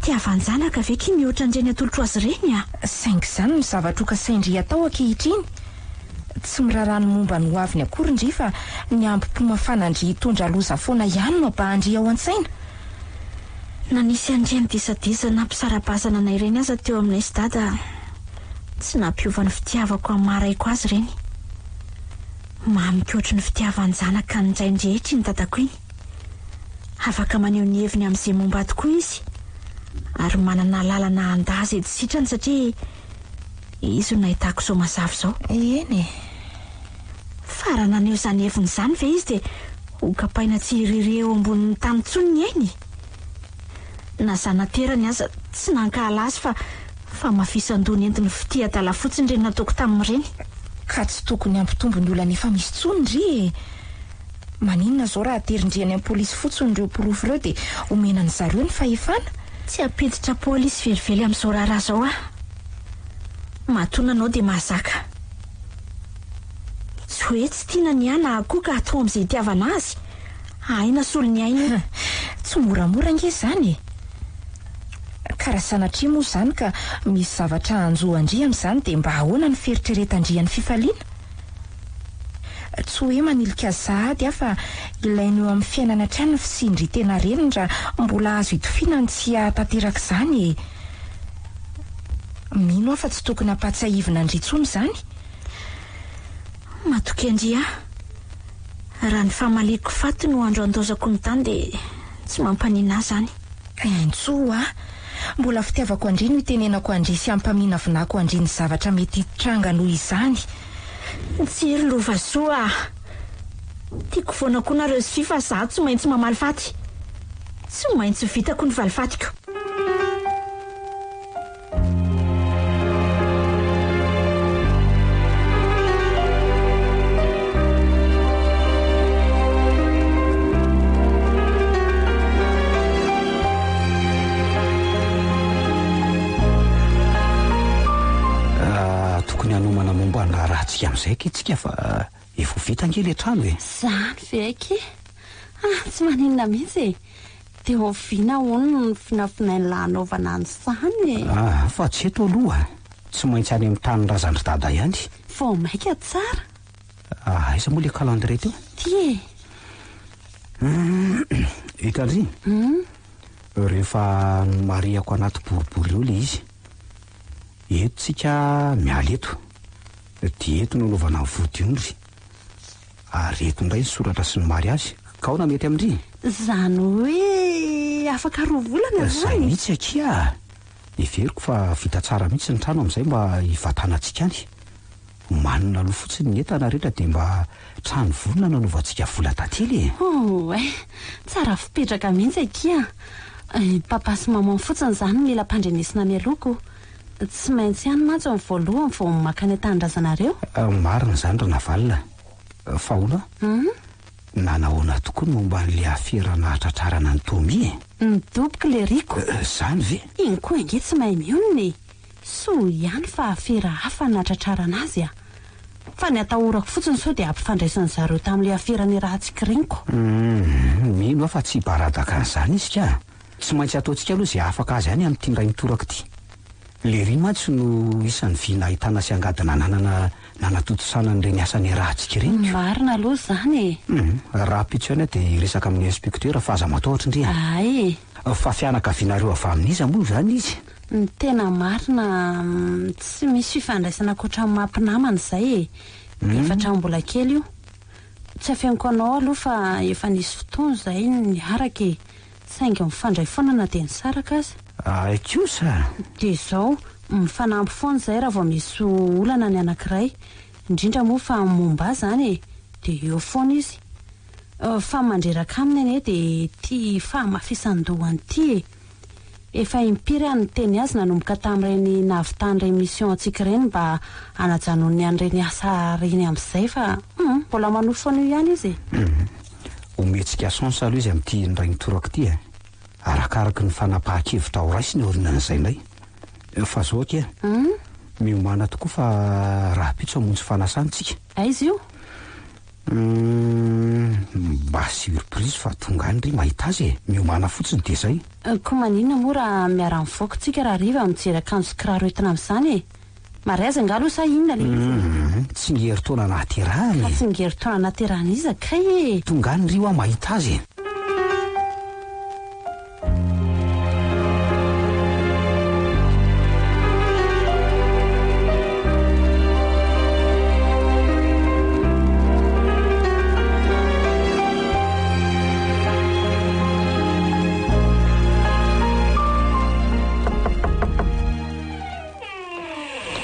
fitiava njanaka veky mihoatra ndre ny atolotro azyrenya saingy izany no zavatroka saindry atao ake hitriny tsy miraharano momba ny hoaviny akorindri fa ny ampimpomafanandrya htondra loza fona ihany no bahandry ao an-tsaina ayr ndanamiaaaana nayey ary manana lalanaandaza etysitrany sariaizy o nahiaako iaoaoenahananeo e. zany evin'izany va izy dia kaina tsy rireoambonny taminnytsonyy einyaz nateany aza tsy nankahalazy fa fa mahafisandony entiny fitiatalafotsiny reny natoko tamin'reny tsytokonyampitombny olaneisnoahaterindriany e. ami'ny polisy fotsinreoprof eodmenanony aana tsy hapetitra paoly isy velively amin'izao raha raha izao a mahatonanao dia mahazaka tsy hoe tsy tiana ny ana akoka hatao amin'izay tiavana azy aina solo ny aina tsy moramorange izany e karasanatri moa izany ka misy zavatra anjoa andrian' izany dia mba hahoana ny feritreretandrian'ny fifaliana tsy hoe manilika zaha ady aho fa ilai nyeo amin'ny fiainana antrany ny fisindry tena renynra mbola azo hitofiinantsia tanteraka izany e mino ah fa tsy tokony hampatsyaivina andry ntsony izany matoka andr a hraha ny fahmaleoko faty no andro andozako ny tany dia tsy mampaniana h izany antsoa ah mbola fitiavako andri no itenenako andri sy am'ympamihna vinahko andri ny zavatra mety tranganoho izany tsiry lova zo ah tiako voanako na rezfi fa zah tsy maintsy mamalyfaty tsy maintsy vitako ny valifatiko kami'izay ake tsika fa eh, efa o vitangely a-trano he izany ve aikea ah, tsy maninona mihitsy dia ovina onono ny fina finainylanaovana ny zany eaa ah, fa tsy eto aloha tsy maintsy any amin'ny tanyn raha zandrydada ihany fao maika tsara aaiza ah, moa ilay kalendrai te o dia e hitandria hmm? rehefa mariako anaty boriboly eo la izy eto tsika mial eto di eto nanaovana ny vodi ondry areto indray ny soratra sy ny mary azy ka ao na mety amindriy zany hoe afaka roa volana eh, zany mihitsy akia everyko fa vita tsara mihitsy ny trano amin'izay mba hivatana antsika any homanina aloha fotsiny ny entana rehenra dea mba trano volona nanovantsika vola tantely e h oh, e eh, tsara fipetraka mihitsy akia eh, papa sy maman fotsiny izany mila mpandrenesina ani alohako tsy maintsy ihany mantso amn'ny voalohany vo makany tandra zanareo ah, maina zany ra na valnaaonanaona ah, mhm. tokoa ny momba n'le aeanahaaana ny i e. nidoboka le rikoznye eh, eh, iny koa e, nge tsy mahay miononae so ihany fa afera hafa natratrarana azy afa ny atahorako fotsiny so de ampifadraian'zareo tamin'le aerany raha ntika renykoft nna lery matsy no isan'ny vina ahitna sy angadina nanana nanaooany reny an'y hti ny aahazneh hmm, e, d'intan'nynitsy mm, misy fifandraiana ota maminamanazaye ata hmm. bola key iotsy afaniko aaoaoafa efa nisy ftono zay miaaka e. sainga fandray fonana de ny saraa azy a ah, kosa de zao mifanampy foany zay raha vao misy olana ny anakiray indrindra moa fa momba zany e de eo foany izy famandreraka aminy e. any e de ti fahmafisandohany tyefa impiryannteny azy nanomboka tamin'reny naavitanyremisiontsikareny mba aonynreyay mbolaao fetsiknoa zy am'a ay rakaraka ny fanapaha-kevitra ho raisiny orinan'zay nray fa zao ake hmm? miomana tokoa fa raha pitso amontsy fanasanytsikaa ah, izy io hmm, mba surprise fa tongany ry mahita azy e miomana fotsiny de zay eh, ko maninona mo raha miara-mivokontsika raha riva mijerakanjokiraha roetina amin'izany eaayaza nga loainona ley z hmm, tsy ngeritona natyraanytsy neaan iz aa e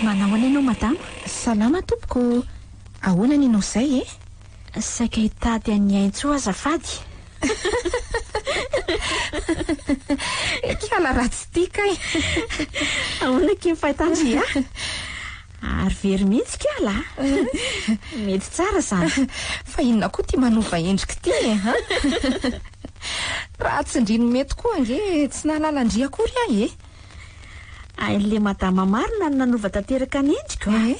manaho any ianao madama salama tompoko ahoana ny ianao izay e eh? saika hitady ani aintso azafady kiala raha tsy ti ka y eh? ahoanake nifahitandri ah ary very mihitsy kiala eh? a mety tsara zany fa inona koa tia manova endriky ity e a raaha tsy ndrino mety koa nge tsy nahalalandria kory ahy e la madama marina nanova tanteraka ny endry koae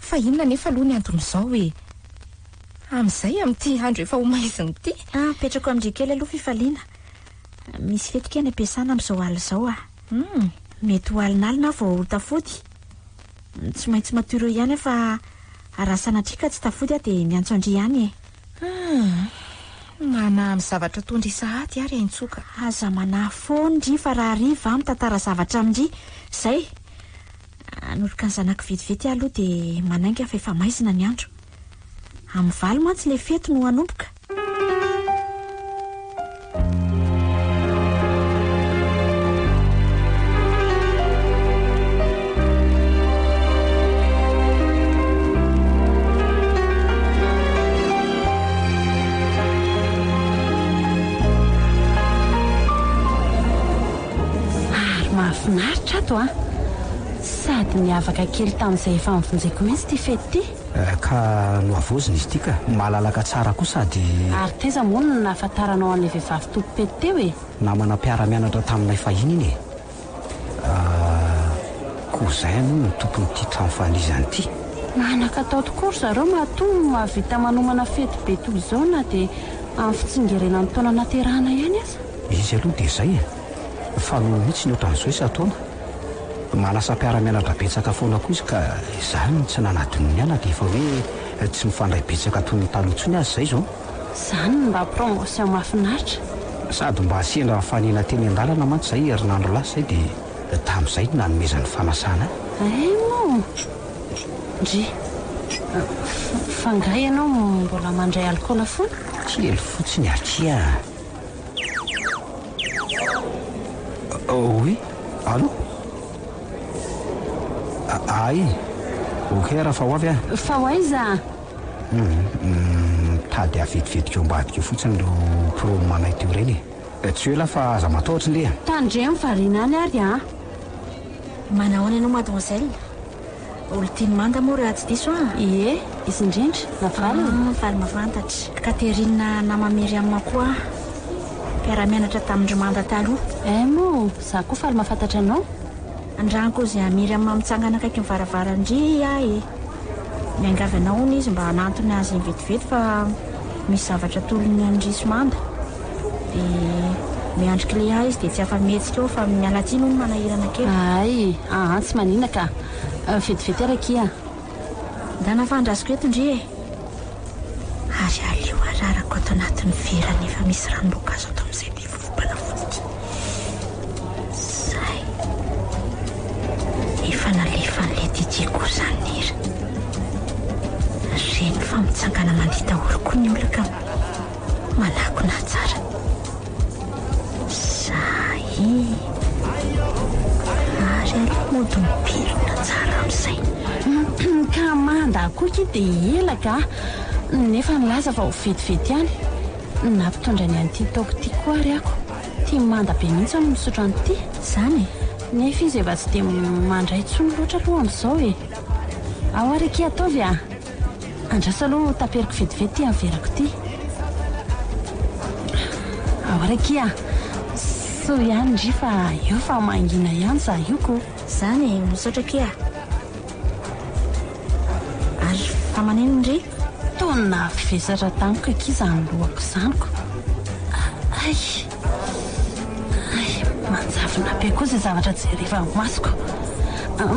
fa inona nefa aloha ny anton'izao oe amin'izay amin'nity andro efa ho maiziny ity ah, petrako mindrikely aloha fifaliana misy fetrika any ampiasana amin'izao ali izao aho hmm. mety ho alinali na vao tafody tsy maintsy matoro ihany efa arasana atrika tsy tafody aho dia miantso andry ihany e hmm. manah min'n zavatra tondra isahaty ary aintsoka aza manahy foy ndry fa raha riva minn tantara zavatra amindri izay anoloka ny zanak' vetivety ah aloha dia manainga fa efa maizina ny andro amin'ny valy mantsy ilay fety no anomboka to a ah. sady ny avaka kely tamin'izay efa ni vonjeiko mihitsy ty fety ity eh, ka no avoziny izy ty ka malalaka tsara koa sady ary tezamonino na hafantaranao an'la vehivavy tompopety teo e namanam-piaramianatra tamininay fahiny iny e ah, ko zay noh nytomponyity trannny fanizany ity manaka atao tokory zareo mato mavita manomana fety be to izao na dia amin'ny fitsingerena ny tona naterahana ihany aza izy aloha dia zay e. fa nohony mihitsy ny hotran'izao isataona manasam-piara-mianadra betsaka foana koa izy ka izany n tsy nanadinyni anaka efa hoe eh, tsy mifandray betsaka tony ny talotsiny azy zay zao zany mba apromosy amafinaitra sady mba asendra 'nyfanena teny an-dalana mantsy izay herinanro lasy zay dia eh, tamin'izay nonanomezan'ny fanasana ah eh, ai mo ndri fangahy ianao mbola mandray alikoholfoa sely fotsi ny hatria hoi oh aloha ay ho hera fa hoavy hmm, hmm, a eh, fa hoaiza tady avetivetika o ambadika o fotsiny ireo prome manay teo reny tsy hoe lah fa azah mataohtra nri a tandre mofarinany ary a ah. manao any anao madmosele olo tiny manda moa raha tsy diso a ah. ie isyindrindry aa ah, faly mafantatra katerina namamery amimakoha piaraha-mianatra tamindromanda taloha e mo za koa falymahafantatra anao ndranyko zay amiry amitsanga na akaiky nivaravara indri a e eh. miangavy anaony izy mba anatony azy nvetivety fa misy zavatra tolony adrisomanda dia miandrikilea izy dia tsy afamhetsikao fa mialaiana no manahirana akeoay ha tsy maninaka ah, vetiveto araka da nafandra azoko etondre e ary aleo ararako ato anatin'ny verany efa misy ranoboka azo amintsangana mandita olokoa ny olo ka manakonasara zay ary alodymibirona jara amn'izay ka manda akoky dia elakaa nefa nilaza va ho vetivety hany na mpitondra ny an'ity taoko iti koary ako tia manda bi mihintsy no misotra an'ity zany e nefa izy eva tsy dia mandray tso ny loatra loha am'izao e ao araky ataovy a andrasa aloha taperiko vetivety ty anyverako ity aoarakia so ihany ndri fa eo fa mangina ihany za io koa izany e, misaotra kea ary fa maneni ndreny tona vesatra taniko akizanolohako e, izanyko ai ai manjavona be koa izay zavatra jeryrehefanymasoko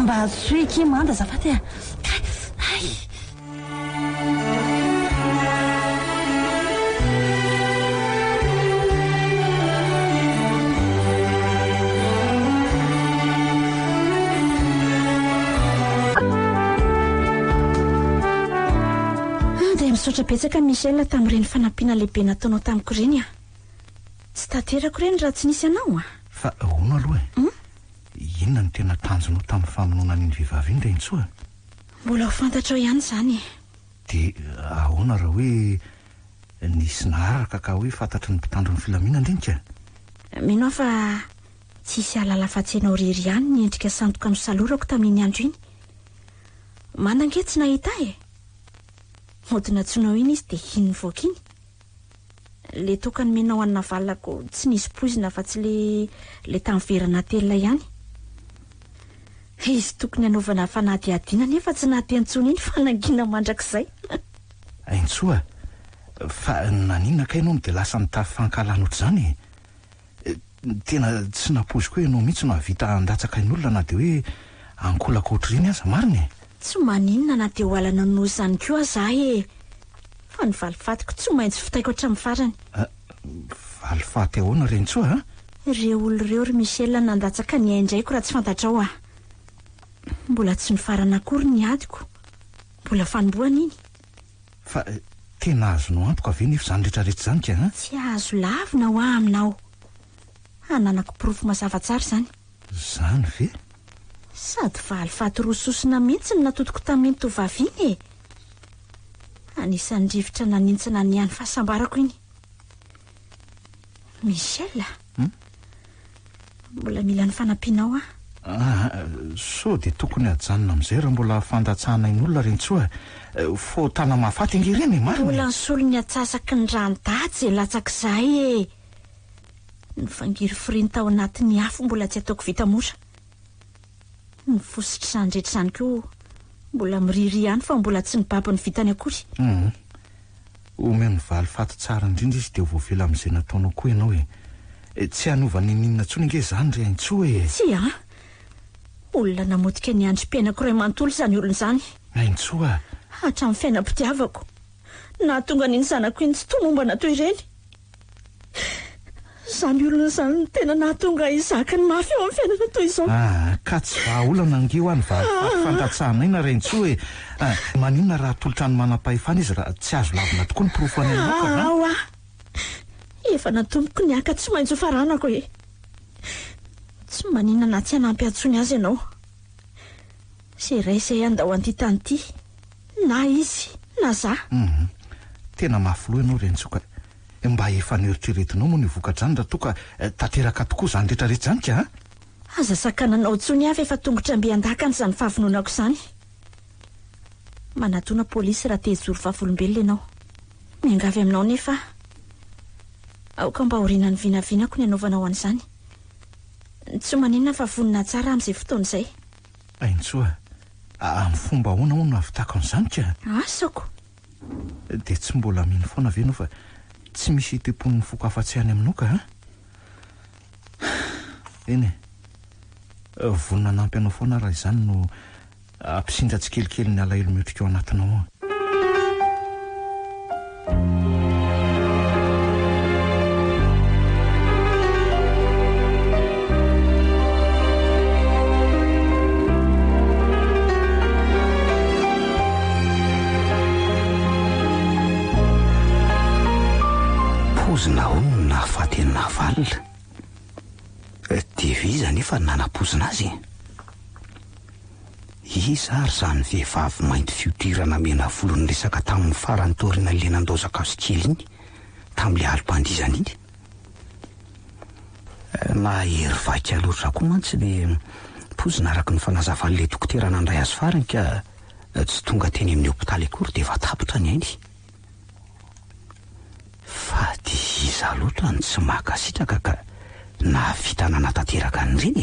mba sya aki manda zafaty a e. betsaka michel tamin'ireny fanampiana lehibe nataonao tamiko ireny aho tsy taterako ireny raha tsy nisy anao a fa hono aloha e hmm? inona no tena tanjonao tamin'ny famonoana an'iny vivavy iny iren tsoa mbola ho fantatra ao ihany izany e dia eh, ahoana raha hoe eh, nisy naharaka ka hoe fantatry ny mpitandron'ny filamina indrinika mino fa tsisy ahalalafatsenao riry ihany ny endrika sandoka amin'ny salorako tamin'iny andro inymandange tsy nahita e motina tsoinao iny izy dea inony voaka iny lay tokany menao anna valako tsy nisy mpoizina fa tsy lalay tamin'ny verana telia ihany izy tokony hanaovana fanahdiadinana efa tsy nahadi antsona iny fanangina mandrak'izay aintsoa fa naninonakay inao no de lasa nitafy fankalana oatr' izany e tena tsy napoziko hoe ianao mihintsy no avita andatsakain'olona na de hoe ankolakaoatra ireny azamarinye tsy maninona na dea ho alana nosy izany ko ao zaho e fa ny valifatyko tsy maintsy fitaiko atra min'ny farany ah, valifaty ahoana reny tsoa a ah? ireo olo ireo ry mishel nandatsaka ny haindraiko raha tsy fantatra o aho mbola tsy nifarana kory ny adiko mbola fanomboana iny fa eh, tena azo noampiko avny efa izany retrarehetra izany ka a ah? tsy aazo lavina ho aho aminao ananako pirofo mazavatsara izany zany ve sady valifaty ro sosina mihitsy nynatotoko tamin'nyiny tovavy iny e anisanydrivotra nanintsana ny any fahasambarako inymichel hmm? mbola milany anaianao ah so de tokony aaona am'zay raha mbol inyolona renyhngrbola ny solo ny atsasaky ny ranodajy nlatsak'zay e, e. nyfangiry friny tao anatin'ny hafo mbola jy ataoko vitaa ny fosotr' izany rehetra izany koa mbola mirirya ihany fa mbola tsy nybaby ny vitany akory homeno mhm. valy fato tsara indrindry izy dia voavela amin'izay nataonao koa ianao e, e tsy hanova ny ninona ntsony nge izany ra aintsoa e tsy a ah. olona namodika nyandrym-piainako iray mantolo izany olona izany aintsoa ah hatramin'ny fiainam-pidiavako na tonga nyiny zanako iny tsy tomombana toyireny zaho ny olona izany n tena nahatonga izaka ny mafy eo am'ny fiainana toy izaoah ka tsy vaha olana angio any vafantatsahana ah. ina rentsoa hoe a ah, maninona raha tolotrano manam-pahefana izy raha tsy azo lavina tokoa ny profoaneao ah, a efa natompoko ny aka tsy maintso faranako oe tsy maninona na tsy hanampyatsony azy ianao zay ray izay andaho anyity tany ity na izy na za mhm. tena mahafyloha anao rentsoka mba efa neritreretinao moa ny vokatra zany raha toka eh, tanteraka tokoa izany retraret zany ka agoanzany ahaoanaa alobelonaanvnanako n aoaaonzanynona avonina tsaraamin'zay fotoan'zayaintsoa amin'ny fomba hoana moa no avitako n'izany kaa de tsy mbola mihny foana ve anao fa tsy misy itemponin'ny foka afatsehany aminao ka a ah? eny e eh, volona nampy anao foana raha izany no ampisindra tsikelikely ny alaelo miehotrika eo anatinao ao ah. pozina o nafahatenina eh, vala de izanefananapozina azy e. izary zanyvehivavy maindy fiotirana mena volony resaka tamin'ny faranytorinan'lay nandao zakazokely iny tami'lay ali-pandizana iny mahery eh, vaka loatra koa mantsy le pozina araka ny fanazavalylay tokoterana andray azo farany ka eh, tsy tonga teny amin'ny hopitaly akory de vatapotra ny any fa de iza loatra ny tsy mahakasitraka ka nahafitanana tanteraka nyireny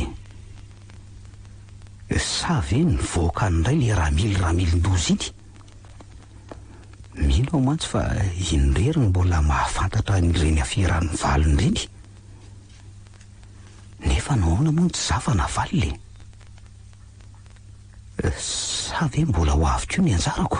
e sa v e nyvoaka ny idray la raha mily raha milindozy iny milo ao mantsy fa inoreriny mbola mahafantatra nyreny afiran'ny valony reny nefa no oana moa ny tsy zafana valyne sa v e mbola ho avyko ny anjarako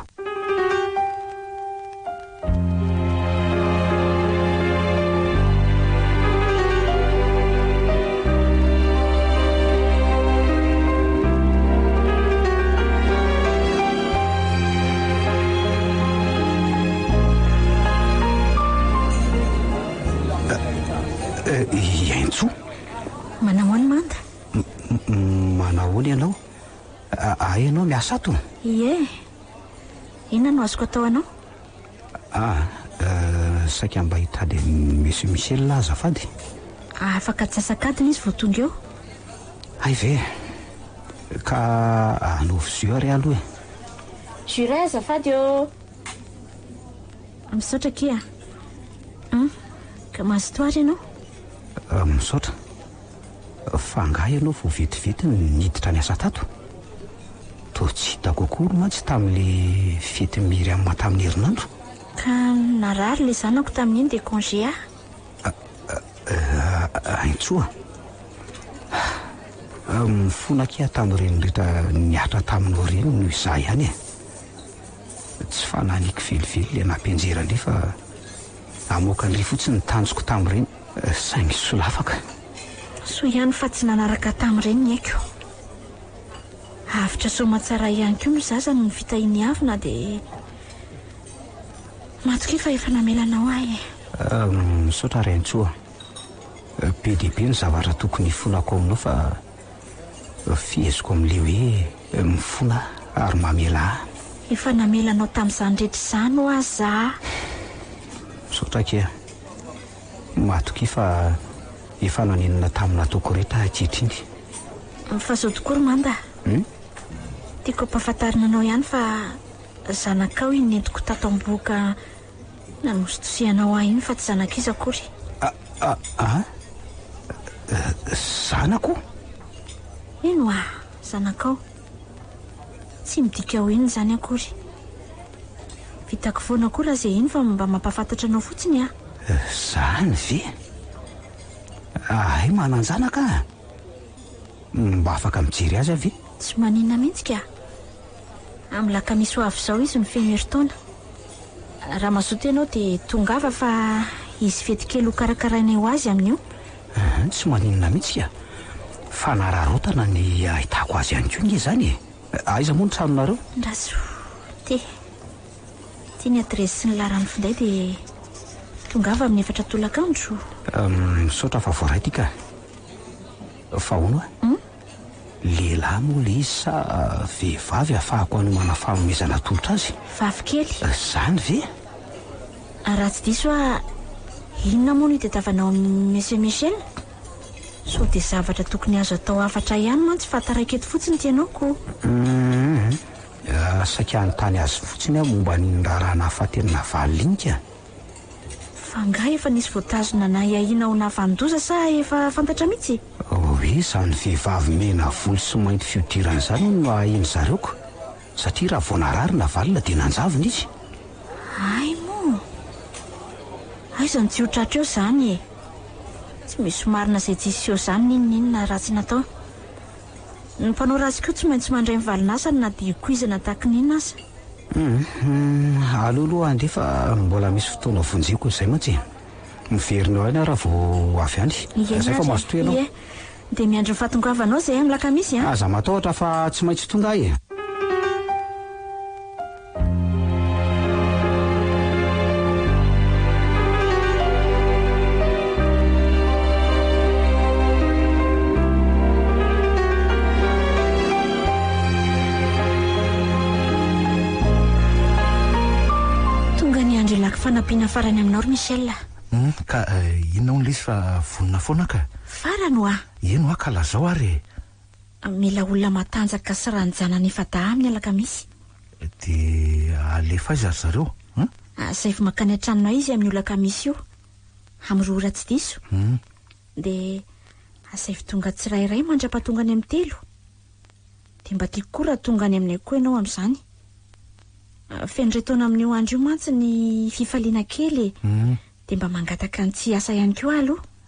ahy ianao miasato ye inona no azoko atao anao ah eh, saika mba hitadi monseu michel a azafady ah, afaka tsy asakadiny izy voatonga eo ay ve ka ah, anovo juary aloha e juran azafady ô misaotra kia ah. un ka mahazo toary ianao eh, misaotra fa ngah ianao fao vetivetyny nhiditra miasa tato ta tsy hita kokory matsy tamin'la vety miry aminahatamin'ny herinandro ka narary lay zanako tamin'iny dia congé ah, ah, ah, ah aintsoa mifonakia tamin''ireny rehetra niatra taminao reny noho izah ihany e tsy fananiako velively lay nampinjeraindry fa amokandry fotsiy nitanjoko tamin'ireny eh, sagnisolafaka so ihany fa tsy nanaraka tam''renyny aik avitra somatsara ihany koo no za zany nifitahiny avina dia matoka o fa efa namelanao a y e. saotraraintsoa be diaibe ny zavatra tokony fonako aminao fa fiheziko amin'ila hoe mifona ary mamelaa efa namelanao tamin'izay ndrehitra zano o a zah saotra kea matoka fa efa nanenana taminatokorehetra aketriny fa zao tokory manda hmm? tiako ampahafantarina anao ihany fa zanakao i nentiko tatomboaka namosotosehanao ah ino fa tsy zanak' izy akorya ah, ah, ah. zanako eno a zanakao tsy midika ho inono zany akory vitako voana koa raha zay ino fa mba mampafantatra anao fotsiny ah zany ve hay manan-janaka mba afaka mijery azy ave tsy manina mitsyka milaka misy ho avy izao izy no fenohery taona raha mahazoto ianao dia tongava fa izy fetikely h karakarainayho azy amin'io uhn eh, tsy maninona mihitsy a fanararotana ny ahitako azy ihany koa inye zany e eh, aiza moa notranonareo ndra zo di tia ny atrezy sy ny lahrany findahy dia tongava amin'ny efatra tolakanitro sotra fa voaray ty ka fahono a e? hmm? lehilahy mola isa vehivavy ahafahako hanomana fahlomezana tolotra azy vavkely zany ve ah, raha tsy diso a inona moano hidi davanao aminy mesieur mece so dia zavatra tokony azo atao afatra ihany man tsy fahatarakety fotsiny tianao ko mhm. ah, sakiano tany azo fotsiny ah momba ninyraha raha nahafahtenina valy linika fanga efa nisy voataona naahinaho naandza sa efa fantatra mihitsy oh, izany vehivavy mena voly so mainty fiodirana izany nahiny zareoko satria raha vonararina valina dia nanjavina izy ay mo aizany jihotratra eo zany e tsy misymarina izay jiss eo zany ninninona raha tsy natao ny mpanao rasykeoa tsy maintsy mandray mvalina sany na di oizana taninona asau mhm, alohlohaandefa mbola misy fotoana vonjiko zay matsina miverina ao ina raha vao avy any zayfa maaso toyianaoe de miandro'nyfatongavanao zay milaka misy ay ah. aza mataohtra fa tsy maintsy tonga i tonga ny andro ilaky fanapiana farany aminao ry michel hmm, ka eh, inonao nylazy fa vonina foana ka farano a enaa lazao olonannaany any alaki d alefa iz ary zareozavmankany ah, atanona izy amin'y olaka isy omraaavtonga hmm. tsirairay mandrapahatonga any am'y telo mbaiaoko rahatonga ah, ny aminay hmm. koa anao am'zanyndray tonaamin'yo andry io matsyny iaianakey mba anataka ntsy ayk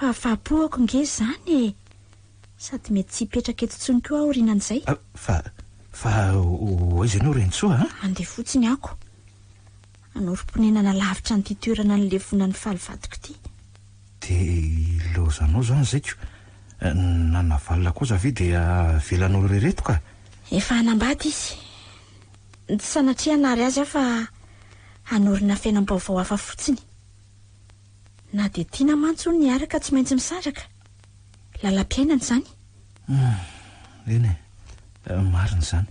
fafahapohako nga izany e sady mety tsy ipetraka etontsonikooa ahorianan'izayfa ah, fa ho iza any o renyntsoa a andeha fotsiny ako anorom-ponenana lavitra n'ity toerana n'lay vona ny falivadiko ity di lozanao izany zayko nanavalona koa zave di elan'oloehreoa iz sanaia nay azy ahaoina fiainam-baoaooy na dia tiana mantso ny araka tsy maintsy misandraka lalam-piaina na izany hmm, eny e eh, mari nyizany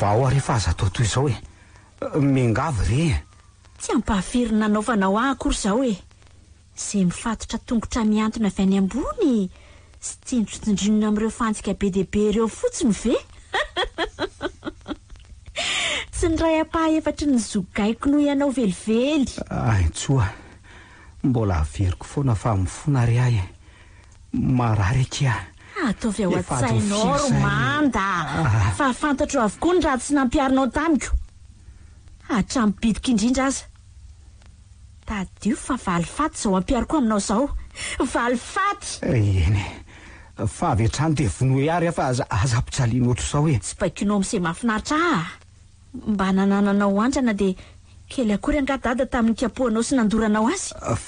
vao arehefa aza taotoy izao hoe mingavy iree tsy ampahafirynanaofanao ahykory izao oe zay mifatotra tongotra miantona vy any ambony sy tiantrotsondrinona amin'ireo fantsika be dehaibe ireo fotsiny ve tsy ny ray ampaha efatry ny zogaiko noho ianao velively aintsoa mbola averiko foana fa mifonary ahy e marah rakaah ataovaoatsainno ro manda ah. fa fantatro avokoa ny ra tsy nampiarinao tamiko atramibidika indrindra aza dadio fa valy faty izao ampiary koa aminao izao valyfatyenya vtrano de vonoaaryahfa azampijalianaot izao e tsy baikinao amin'izay mahafinaritra ah mba nanananao antsana dia kely akory angadada tamin'ny kapohanao sy nandoranao azy ah,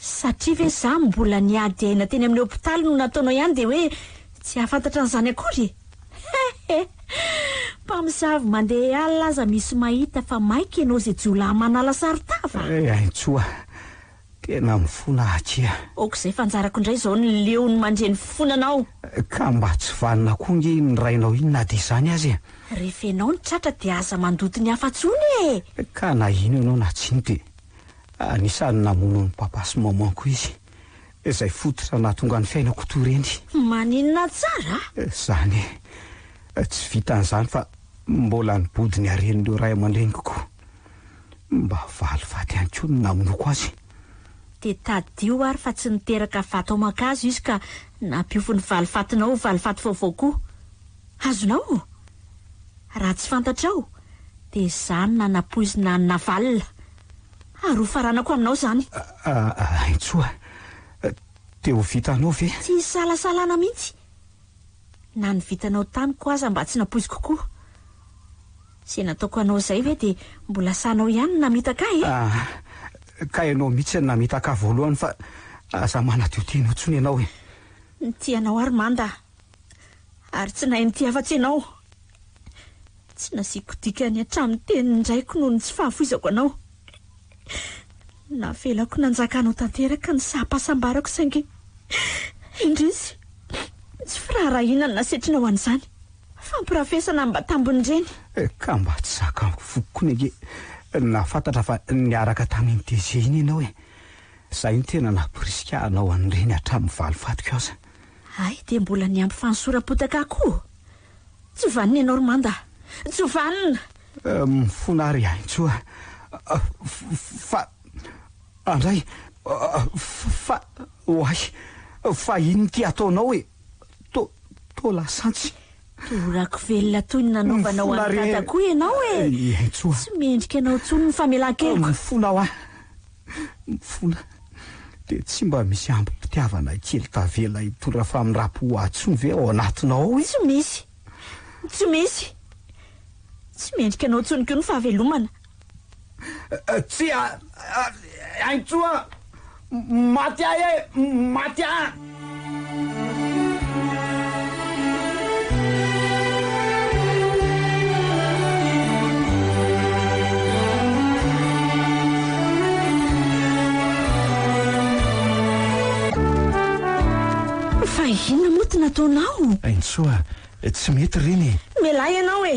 satria ve za mbola niady aina teny amin'ny hôpitaly no nataonao ihany de hoe tsy ahafantatra an'izany akoly mpamizavy mandeha alna aza misy mahita fa maika ianao izay jolah manala saritavaaintsoa eh, tena mifona aia okoizay fanjarako indray zao ny leo ny mandre ny fonanao eh, ka mba tsyvanina koa ngy nyrainao ino na d izany aza e? rehefa ianao nytratra di aza mandoti ny hafatsony e eh, a ino enaonan anisany namono amin'ny mpampasy mamankoa izy izay fototra nahatonga ny fiainakotoreny maninona tsara izany eh, eh, tsy vita n'izany fa mbola nibodi ny aren'leo ray aman-drenikykoa mba valyfaty any konyny namonoko azy dia tadio ary fa tsy niteraka vato aoman-ka zo izy ka nampiofo 'ny valifatinao valifaty vaovao koa azonao raha tsy fantatraao dia izany nanapoizyna nona valina ary o faranako aminao izany itsoa de ho vitanao ve tsy y salasalana mihitsy na ny vitanao tamyko aza mba tsy napoizy kokoa say nataoko anao izay ve de mbola sanao ihanyn namitaka e ka ianao mihitsy n namitaka voalohany fa aza manadeo ten ontsony ianao entianao ay anda ary tsy nahaynoti afa-ts ianao tsy nasikodikany a-trami'ny teni ndraiko noho ntsy navelako nanjaka naho tanteraka ka ny saha mpahasambarako isangy indrisy tsy firaharaha ihinany na setrinao an'izany fampirafesana mba tambonyreny eh, ka mba tsy zakko vokokony ke nafantatra fa niaraka taiiny dezena ianao e izahay ny tena nampirisikahanao an'ireny hatramn'nyvalo fatok aoza ay dia mbola ny ampy fanosora-potaka koo jovanina ianao romanda jovanina eh, mifonary aintsoa fa andray fa hoay fa inynyti ataonao hoe to taolasantsy toorako velona toy ny nanaaovana oaatakoho ianao etsoa tsy mendrika anao ntsony ny famelan kelokomi fola ho a mi fola de tsy mba misy ambompitiavana kely tavelona i tora fa mi'nram-po hoatsony ve ao anatinao e? tsy misy tsy misy tsy mendrika anao ntsoniko oa no fahavelomana tsy a aintsoa matyah e matyafa inona motina ataonao aintsoa tsy mety ireny milay ianao e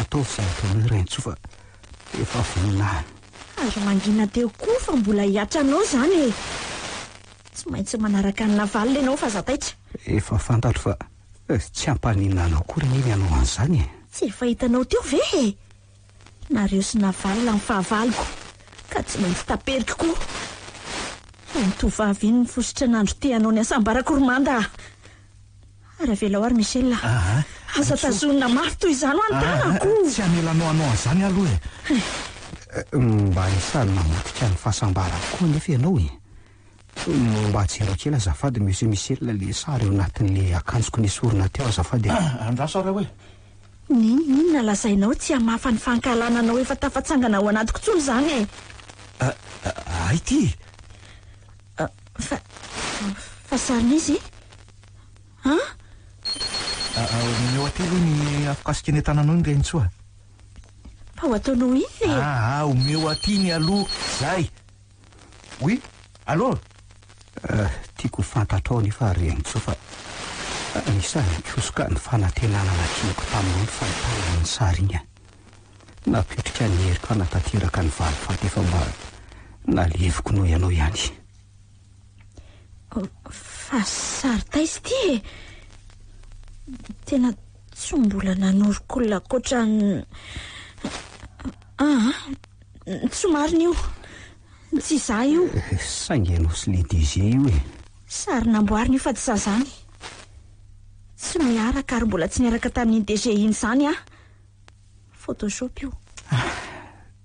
ataov za ataonao rantsy fa efa vononany ary mangina tekoa fa mbola hiatra anao zany e tsy maintsy manaraka ny navalina ianao fa zataitra efa fantatro fa eh, tsy ampaninina nao koarenny anao any izany e tsy efa hitanao teo ve e nareo sy navalina min'fahavaliko ka tsy mainy fitaperiky koa nitovaavy iny nyfosotra nandro teanao ny asambarako romanda araha vela oary michelaaha aza ah. tazonona mafy toy izany ho ah, antanako ah, tsy amelanao anao azany aloha e eh, mm, mba isa namotikaany fahasambaraka koa nefa ianao e mm, mba atsero kely azafady monseur michel la sareeo anatin'la akanjoko nisorina teo azafady e. andrasara hoe nino ninona lazainao tsy amafa ny fankalana anao efa tafatsangana ho anadokotsony zany e hai ty a fahasarina izy a meo ah, ah, aty aloha ny afkasikanentananao ny lainy tsoa fa ho ataonao izya ah, omeo atyny aloha zay hoy allo eh, tiako eh, ny fantatrao nefa ryaini tso fa nisa ny kosoka nyfanatenana na kiniko taminao ny fanotahany sara iny napetrika ny heriko fa natateraka ny valy fatefa mba nalevokonao ianao ihany oh, fa sari ta izy ty e tena tsy mbola nanorokoonakotra aa tsomarona io tsy iza io sangenosy le dege io e sary namboarina io fa ty zah zany tsy miarakaary mbola tsy niaraka tamin'n'i dege iny zany a ah. photoshopy io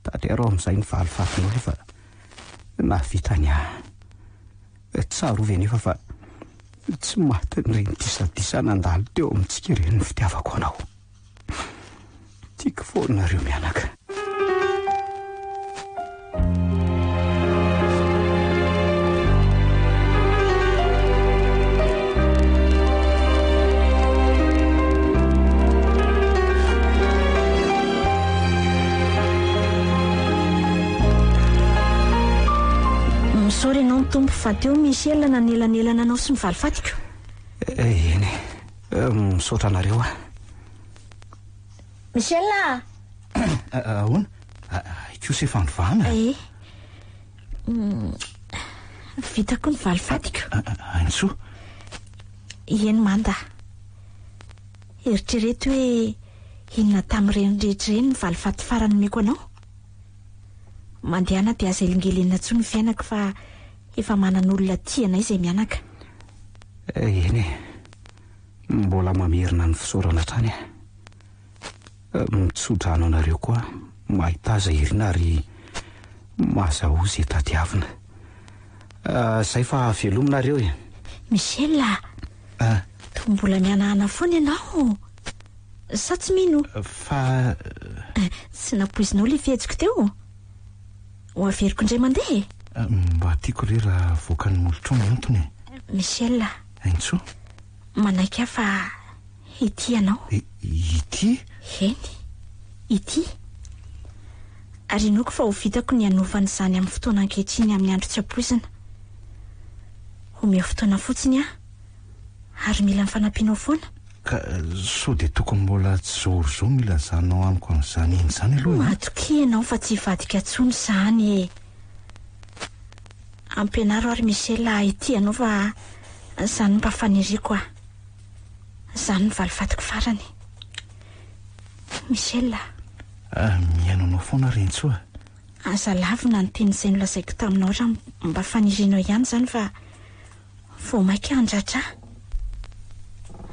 tatearo amin'izay nyvalofatinao iefa nahavitanyah tsaroovy anyefafa tsy mati n' ireny disadisanandalo ta eo amitsikarehin'ny fitiavako anao tiako foninareo mianaka misaory ianao ny tompo fateo mishela na nyelanelana anao sy mivalifatiko eh, eny eh, misaotra anareo a mishela aona aakeo se fandro vana eh mm, vitako ny valifatiko anytsoa ah, ah, ah, eny mandaa eritrerety hoe inona tami'nyireninrehetra reny mivalifaty farany meko anao mandeha na di aza elingelena ntsy ny fiainaka fa efa manan'olona ti ana izy ay mianaka eh, eny e mbola mamerina ny fisaorana trany a e. eh, mitsodrano anareo koa mahitaza herina ary mahazahozy etadiavina eh, zay fa velominareo e michela to mbola mianahana foana ianao sa tsy mino fa tsy nampoizina o lo e fihetsiko teo averiko indray mandeha e ah, mba tyako re raha voaka ny molotro ny antony e michela aintso manaika ah fa ity anao eh, ity eny ity ary noko fa ho vitako ny anovanaizany amin'ny fotoana an-kehitriny amin'ny andro tsy apoizana ho meo fotoana fotsiny ah ary mila nyfanampianao foana ka so de tokony mbola tjory zao mila zanao amiko n'zanyiny zany aloha e. atokanao e, fa tsy hivadika atsony zany e. ampianar ary michel itianao fa zany mba faniriko a izany nivalivadiky farany mielinaonalavina ah, no tenizay nolazaiko taminao raha mba fanirinao ihany zany fa vo maika andradra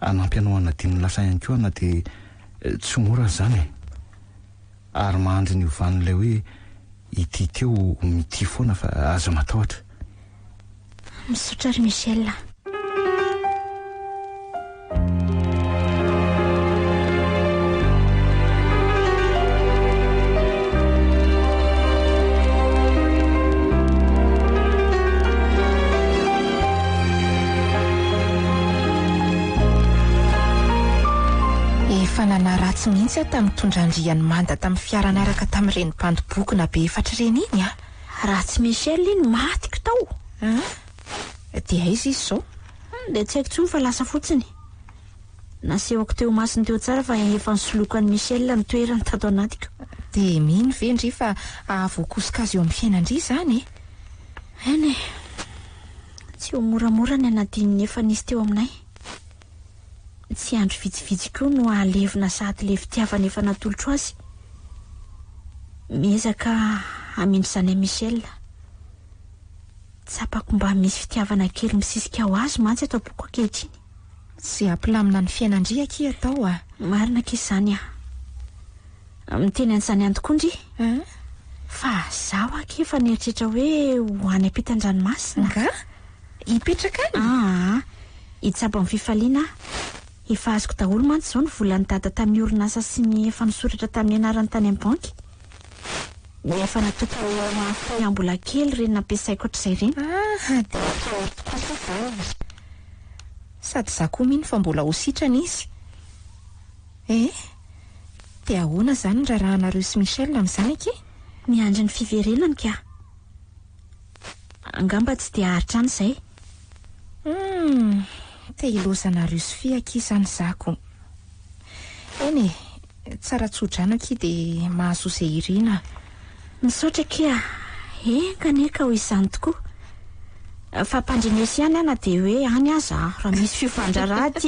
anampy anao ana dinynny lasaiany keo ana di eh, tsymorana zanye ary mahandry ny ovannilay hoe ity teo midi foana fa azo mataotra misotra ry michel raha tsy mhintsy aho taminnytondrandrany manda tami'ny fiaranaraka tami'irenypandbkna beteieoanynionyienn ihno endr favokosika azy eo am'ny fiainandri zanyene e? tsy o moramorany anainny efanisy teoaminay sy androisiiioiedryzany ie sapako mba misy fitiavanakely misisika o azy mantsy atao bako akehtny sy ampilamina ny fiainandrik ataoa ah? marina kesyzanya tenyn'zany antoond a zaho akefa ah nyeritretra hoe hoany ampitanjanomasinak ipetraka ny ah, itsabamin fifaliana efa azoko daholo mantsy izao ny vola ny dada tamin'yhorina sa sy ny efa misoratra tamin'ny anarany tany amnybankym ambola kely reny nampiasaiko tr'zay renyyo ah, hino fmbolahositrany iz eh di ahoana zany ra raha naro sy michel amin'izany ake miandri ny fiverenany ka angamba tsy di aritra any izay hmm. nntsara tsdrak dhaoank nyokoamandenesiany na de oeanyazraha ah, eh, misy fiovandrarat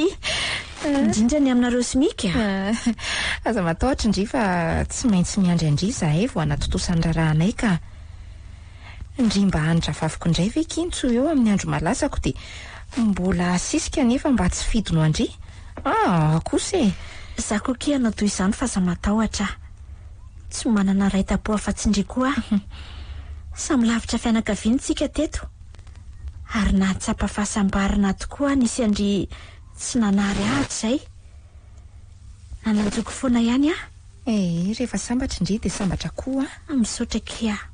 indrindrany aminareo symikatttsy maintsy iandy dayaanaavikondray vekntsoa eo amin'ny andro malasako de mbola sisika nefa mba tsy fidyno andri ah, kosa e za kokea nao do izany fah za matahotra tsy manana ray tapoa fa tsi ndri koa ah samylavitra fianakavianytsikateto ary nahatsapafahasambarina tokoa nisy andria tsy nanary ahatra zay nananjoko foana ihany ah ee eh, rehefa sambatra indri de sambatra koa a mzaotra kia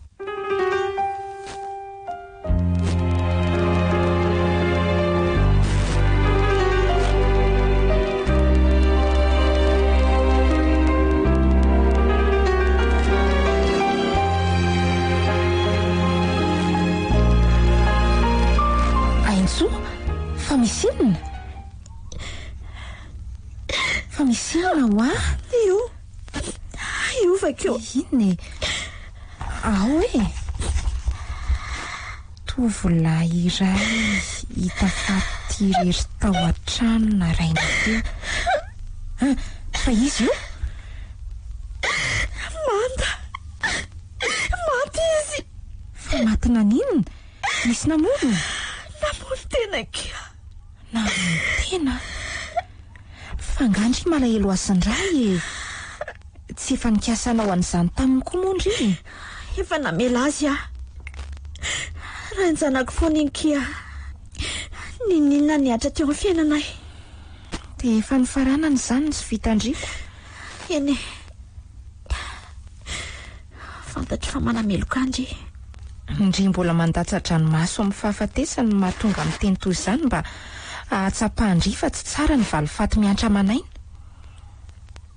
inone ao e tovolairay hitafatirerytao an-trano na rainna keo ein ah, fa izy io manta maty izy fa matina ninona misy namono namono tenak namonotena fangandryy malaelo asindray e tsy efa nikiasanao an'izany tamin'ny ko moandry efa namela azy ah raha ny zanako fo ny nykia nininona ni atra teo amn'ny fiainanay de efa nyfarana nyizany n sy vitandriko ene fantatry fa manamelokaandry indri mbola mandatsadranomaso amin'ny fahafatesany mahatonga amin'yteny toy izany mba ahatsa-pahndri fa tsy tsara ny valifaty miantra manainy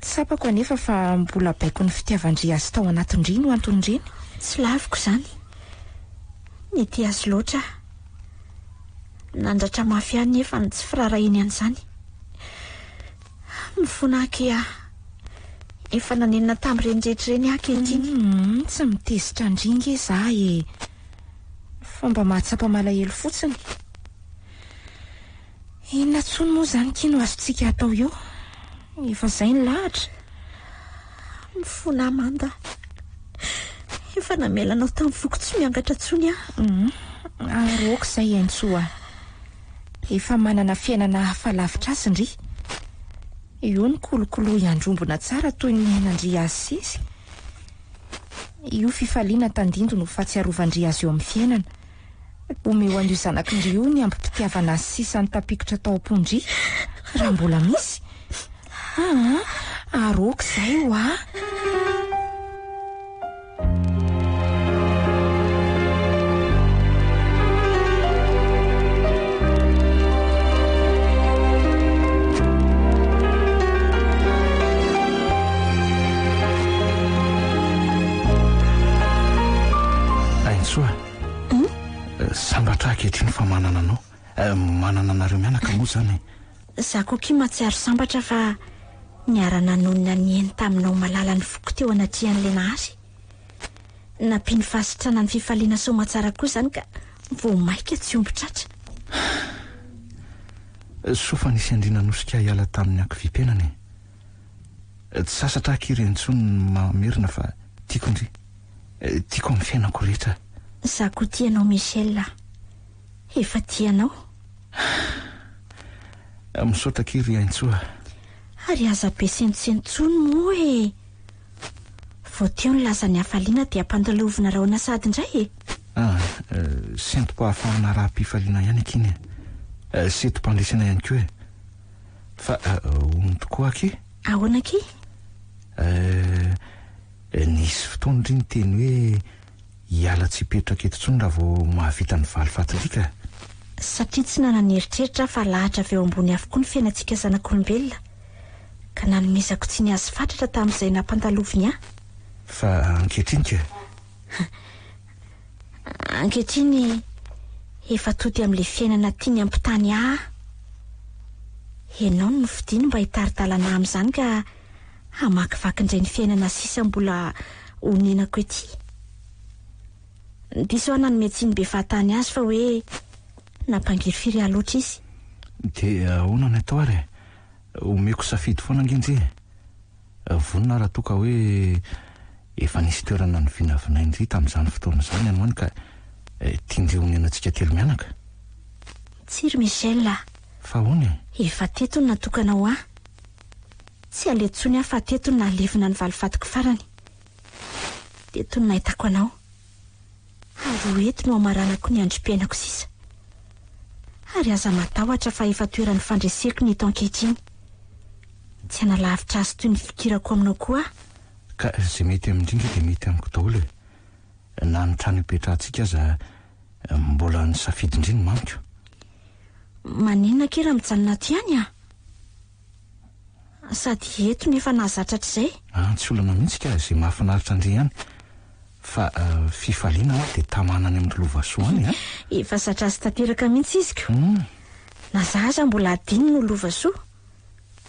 tsapako a anefa fa mbola baiko ny fitiavandre azo tao anatindriny ho antonydreny tsy laviko izany nety azo loatra nandratra mafy anyefa ny tsy firaraheny an'izany mifona akea efa nanenina tamn'irenindrehetr reny aketiny mm, tsy mitezitra indringy e, za e fomba mahatsapa malahelo fotsiny inatsony moa izany kino azontsika atao io efa zay ny lahtraiaenaelanao tamin'yvoko tsy miangatra tonyhozay mm-hmm. intaea fiainana afalavitra ndrony koloko iandrmbona tsaaty miid zsftsyaondr azye amn'ny fiainanan'io zanaknr o ny ambipitiavana azy sisany tapikotra tao ampondriahabolaisy Ah, aroka izay o a aintsoa hmm? eh, sambatra akehitriny fa manana anao eh, manana anareo mianaka moa zany za koki matsiaro sambatra fa ny ara-nanonona ny heny taminao malala ny voko teo anatriha n'la nahary nampiny fasotrana ny fifaliana saomantsara koa izany ka vo maika tsy ombotratra sofa nisy andriananosika hiala tamin'ny ankivipenany tsy sasatra kry aintsoa ny mamerina fa tiako indry tiako amin'ny fiainako rehetra zao koa tianao michelay efa tianao misaotra kiry aintsoa ry azabe sentosentotsn o eoteonlazanaiana di maloina haana adyndaye sentopahafarina raha pialiana iany akny sentpandresinaiay o enoonsy fotony rnyteny hoe iala tsyperitra ketntsono ahavaomahavitanyvalyiia tsy nananeritreritraahra avoambony aokoa ny fiainatsika zanak'olobelona k nanomezako tsy ny azo fatratra tam'zay nampanaloviny ah a ankehitriny k ela fiainanaiany ampiyhaoniinmba itaianaamzanyk makvakinzay ny fiainana sisa mbola nako enaometsiny beahatanyazy o nampairy firy aloatrai de onany atoary omeko safidy foananginjy vonina raha toka hoe efa nisy toerana eh, ny vinavinainjy tamin'izany fotoamn'izany iany hoany ka tianjehonena ntsika telo mianakay heoyeatetony natoknaoa tsyalesnya atetony nalevina nyatnnaa tsy analavitra azy toy nylikirako aminao koahk zay mety amindringy de mety aikoaolo e na nitrano ibetrantsikaza mbola ny safidindriny mianona kira mijanonat anysadyetonefanazatratr'zayy ihadany ami'ry oaa hiiambola ainoovaa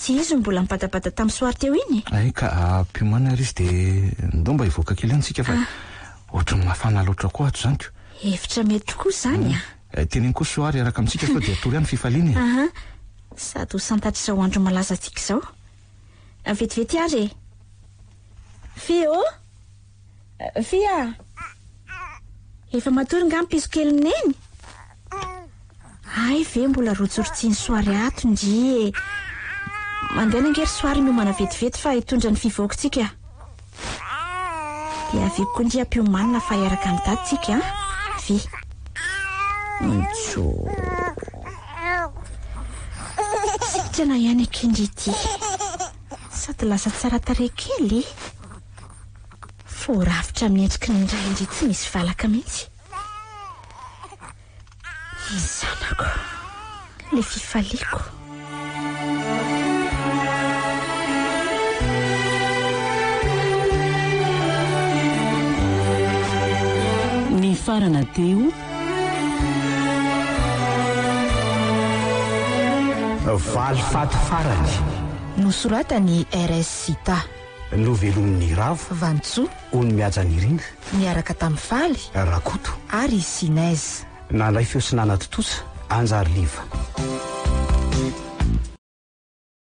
tsy izy mbola mipadabada tamin'ny ah, ah. mm. ah. eh, soary teoiny iy d era mettroko zanyosady ho santatraza hoandro malazantsika zao avetivety ary e fy o eh, fia efa mahatorynga mpisokelna eny ay ve mbola rotsorotsiny soary atondree mandeha na angery soary miomana vetivety fa itondrany fivokontsika dia avykondriampiomanina fa hiaraka min'nytatytsika vy iso sitrana ihany akendriity sady lasa tsaratarekely foravitra amin'ny endriki nydrayindri tsy misy valaka mihitsy i zanako lay fifaliako nyfarana teo valyfaty farany no soratany ars sita no velomin'ny ravo vanitsoa olony mihajany iringa niaraka tamin'ny faly rakoto ary sinaze nailay feosinana totosa anjary liva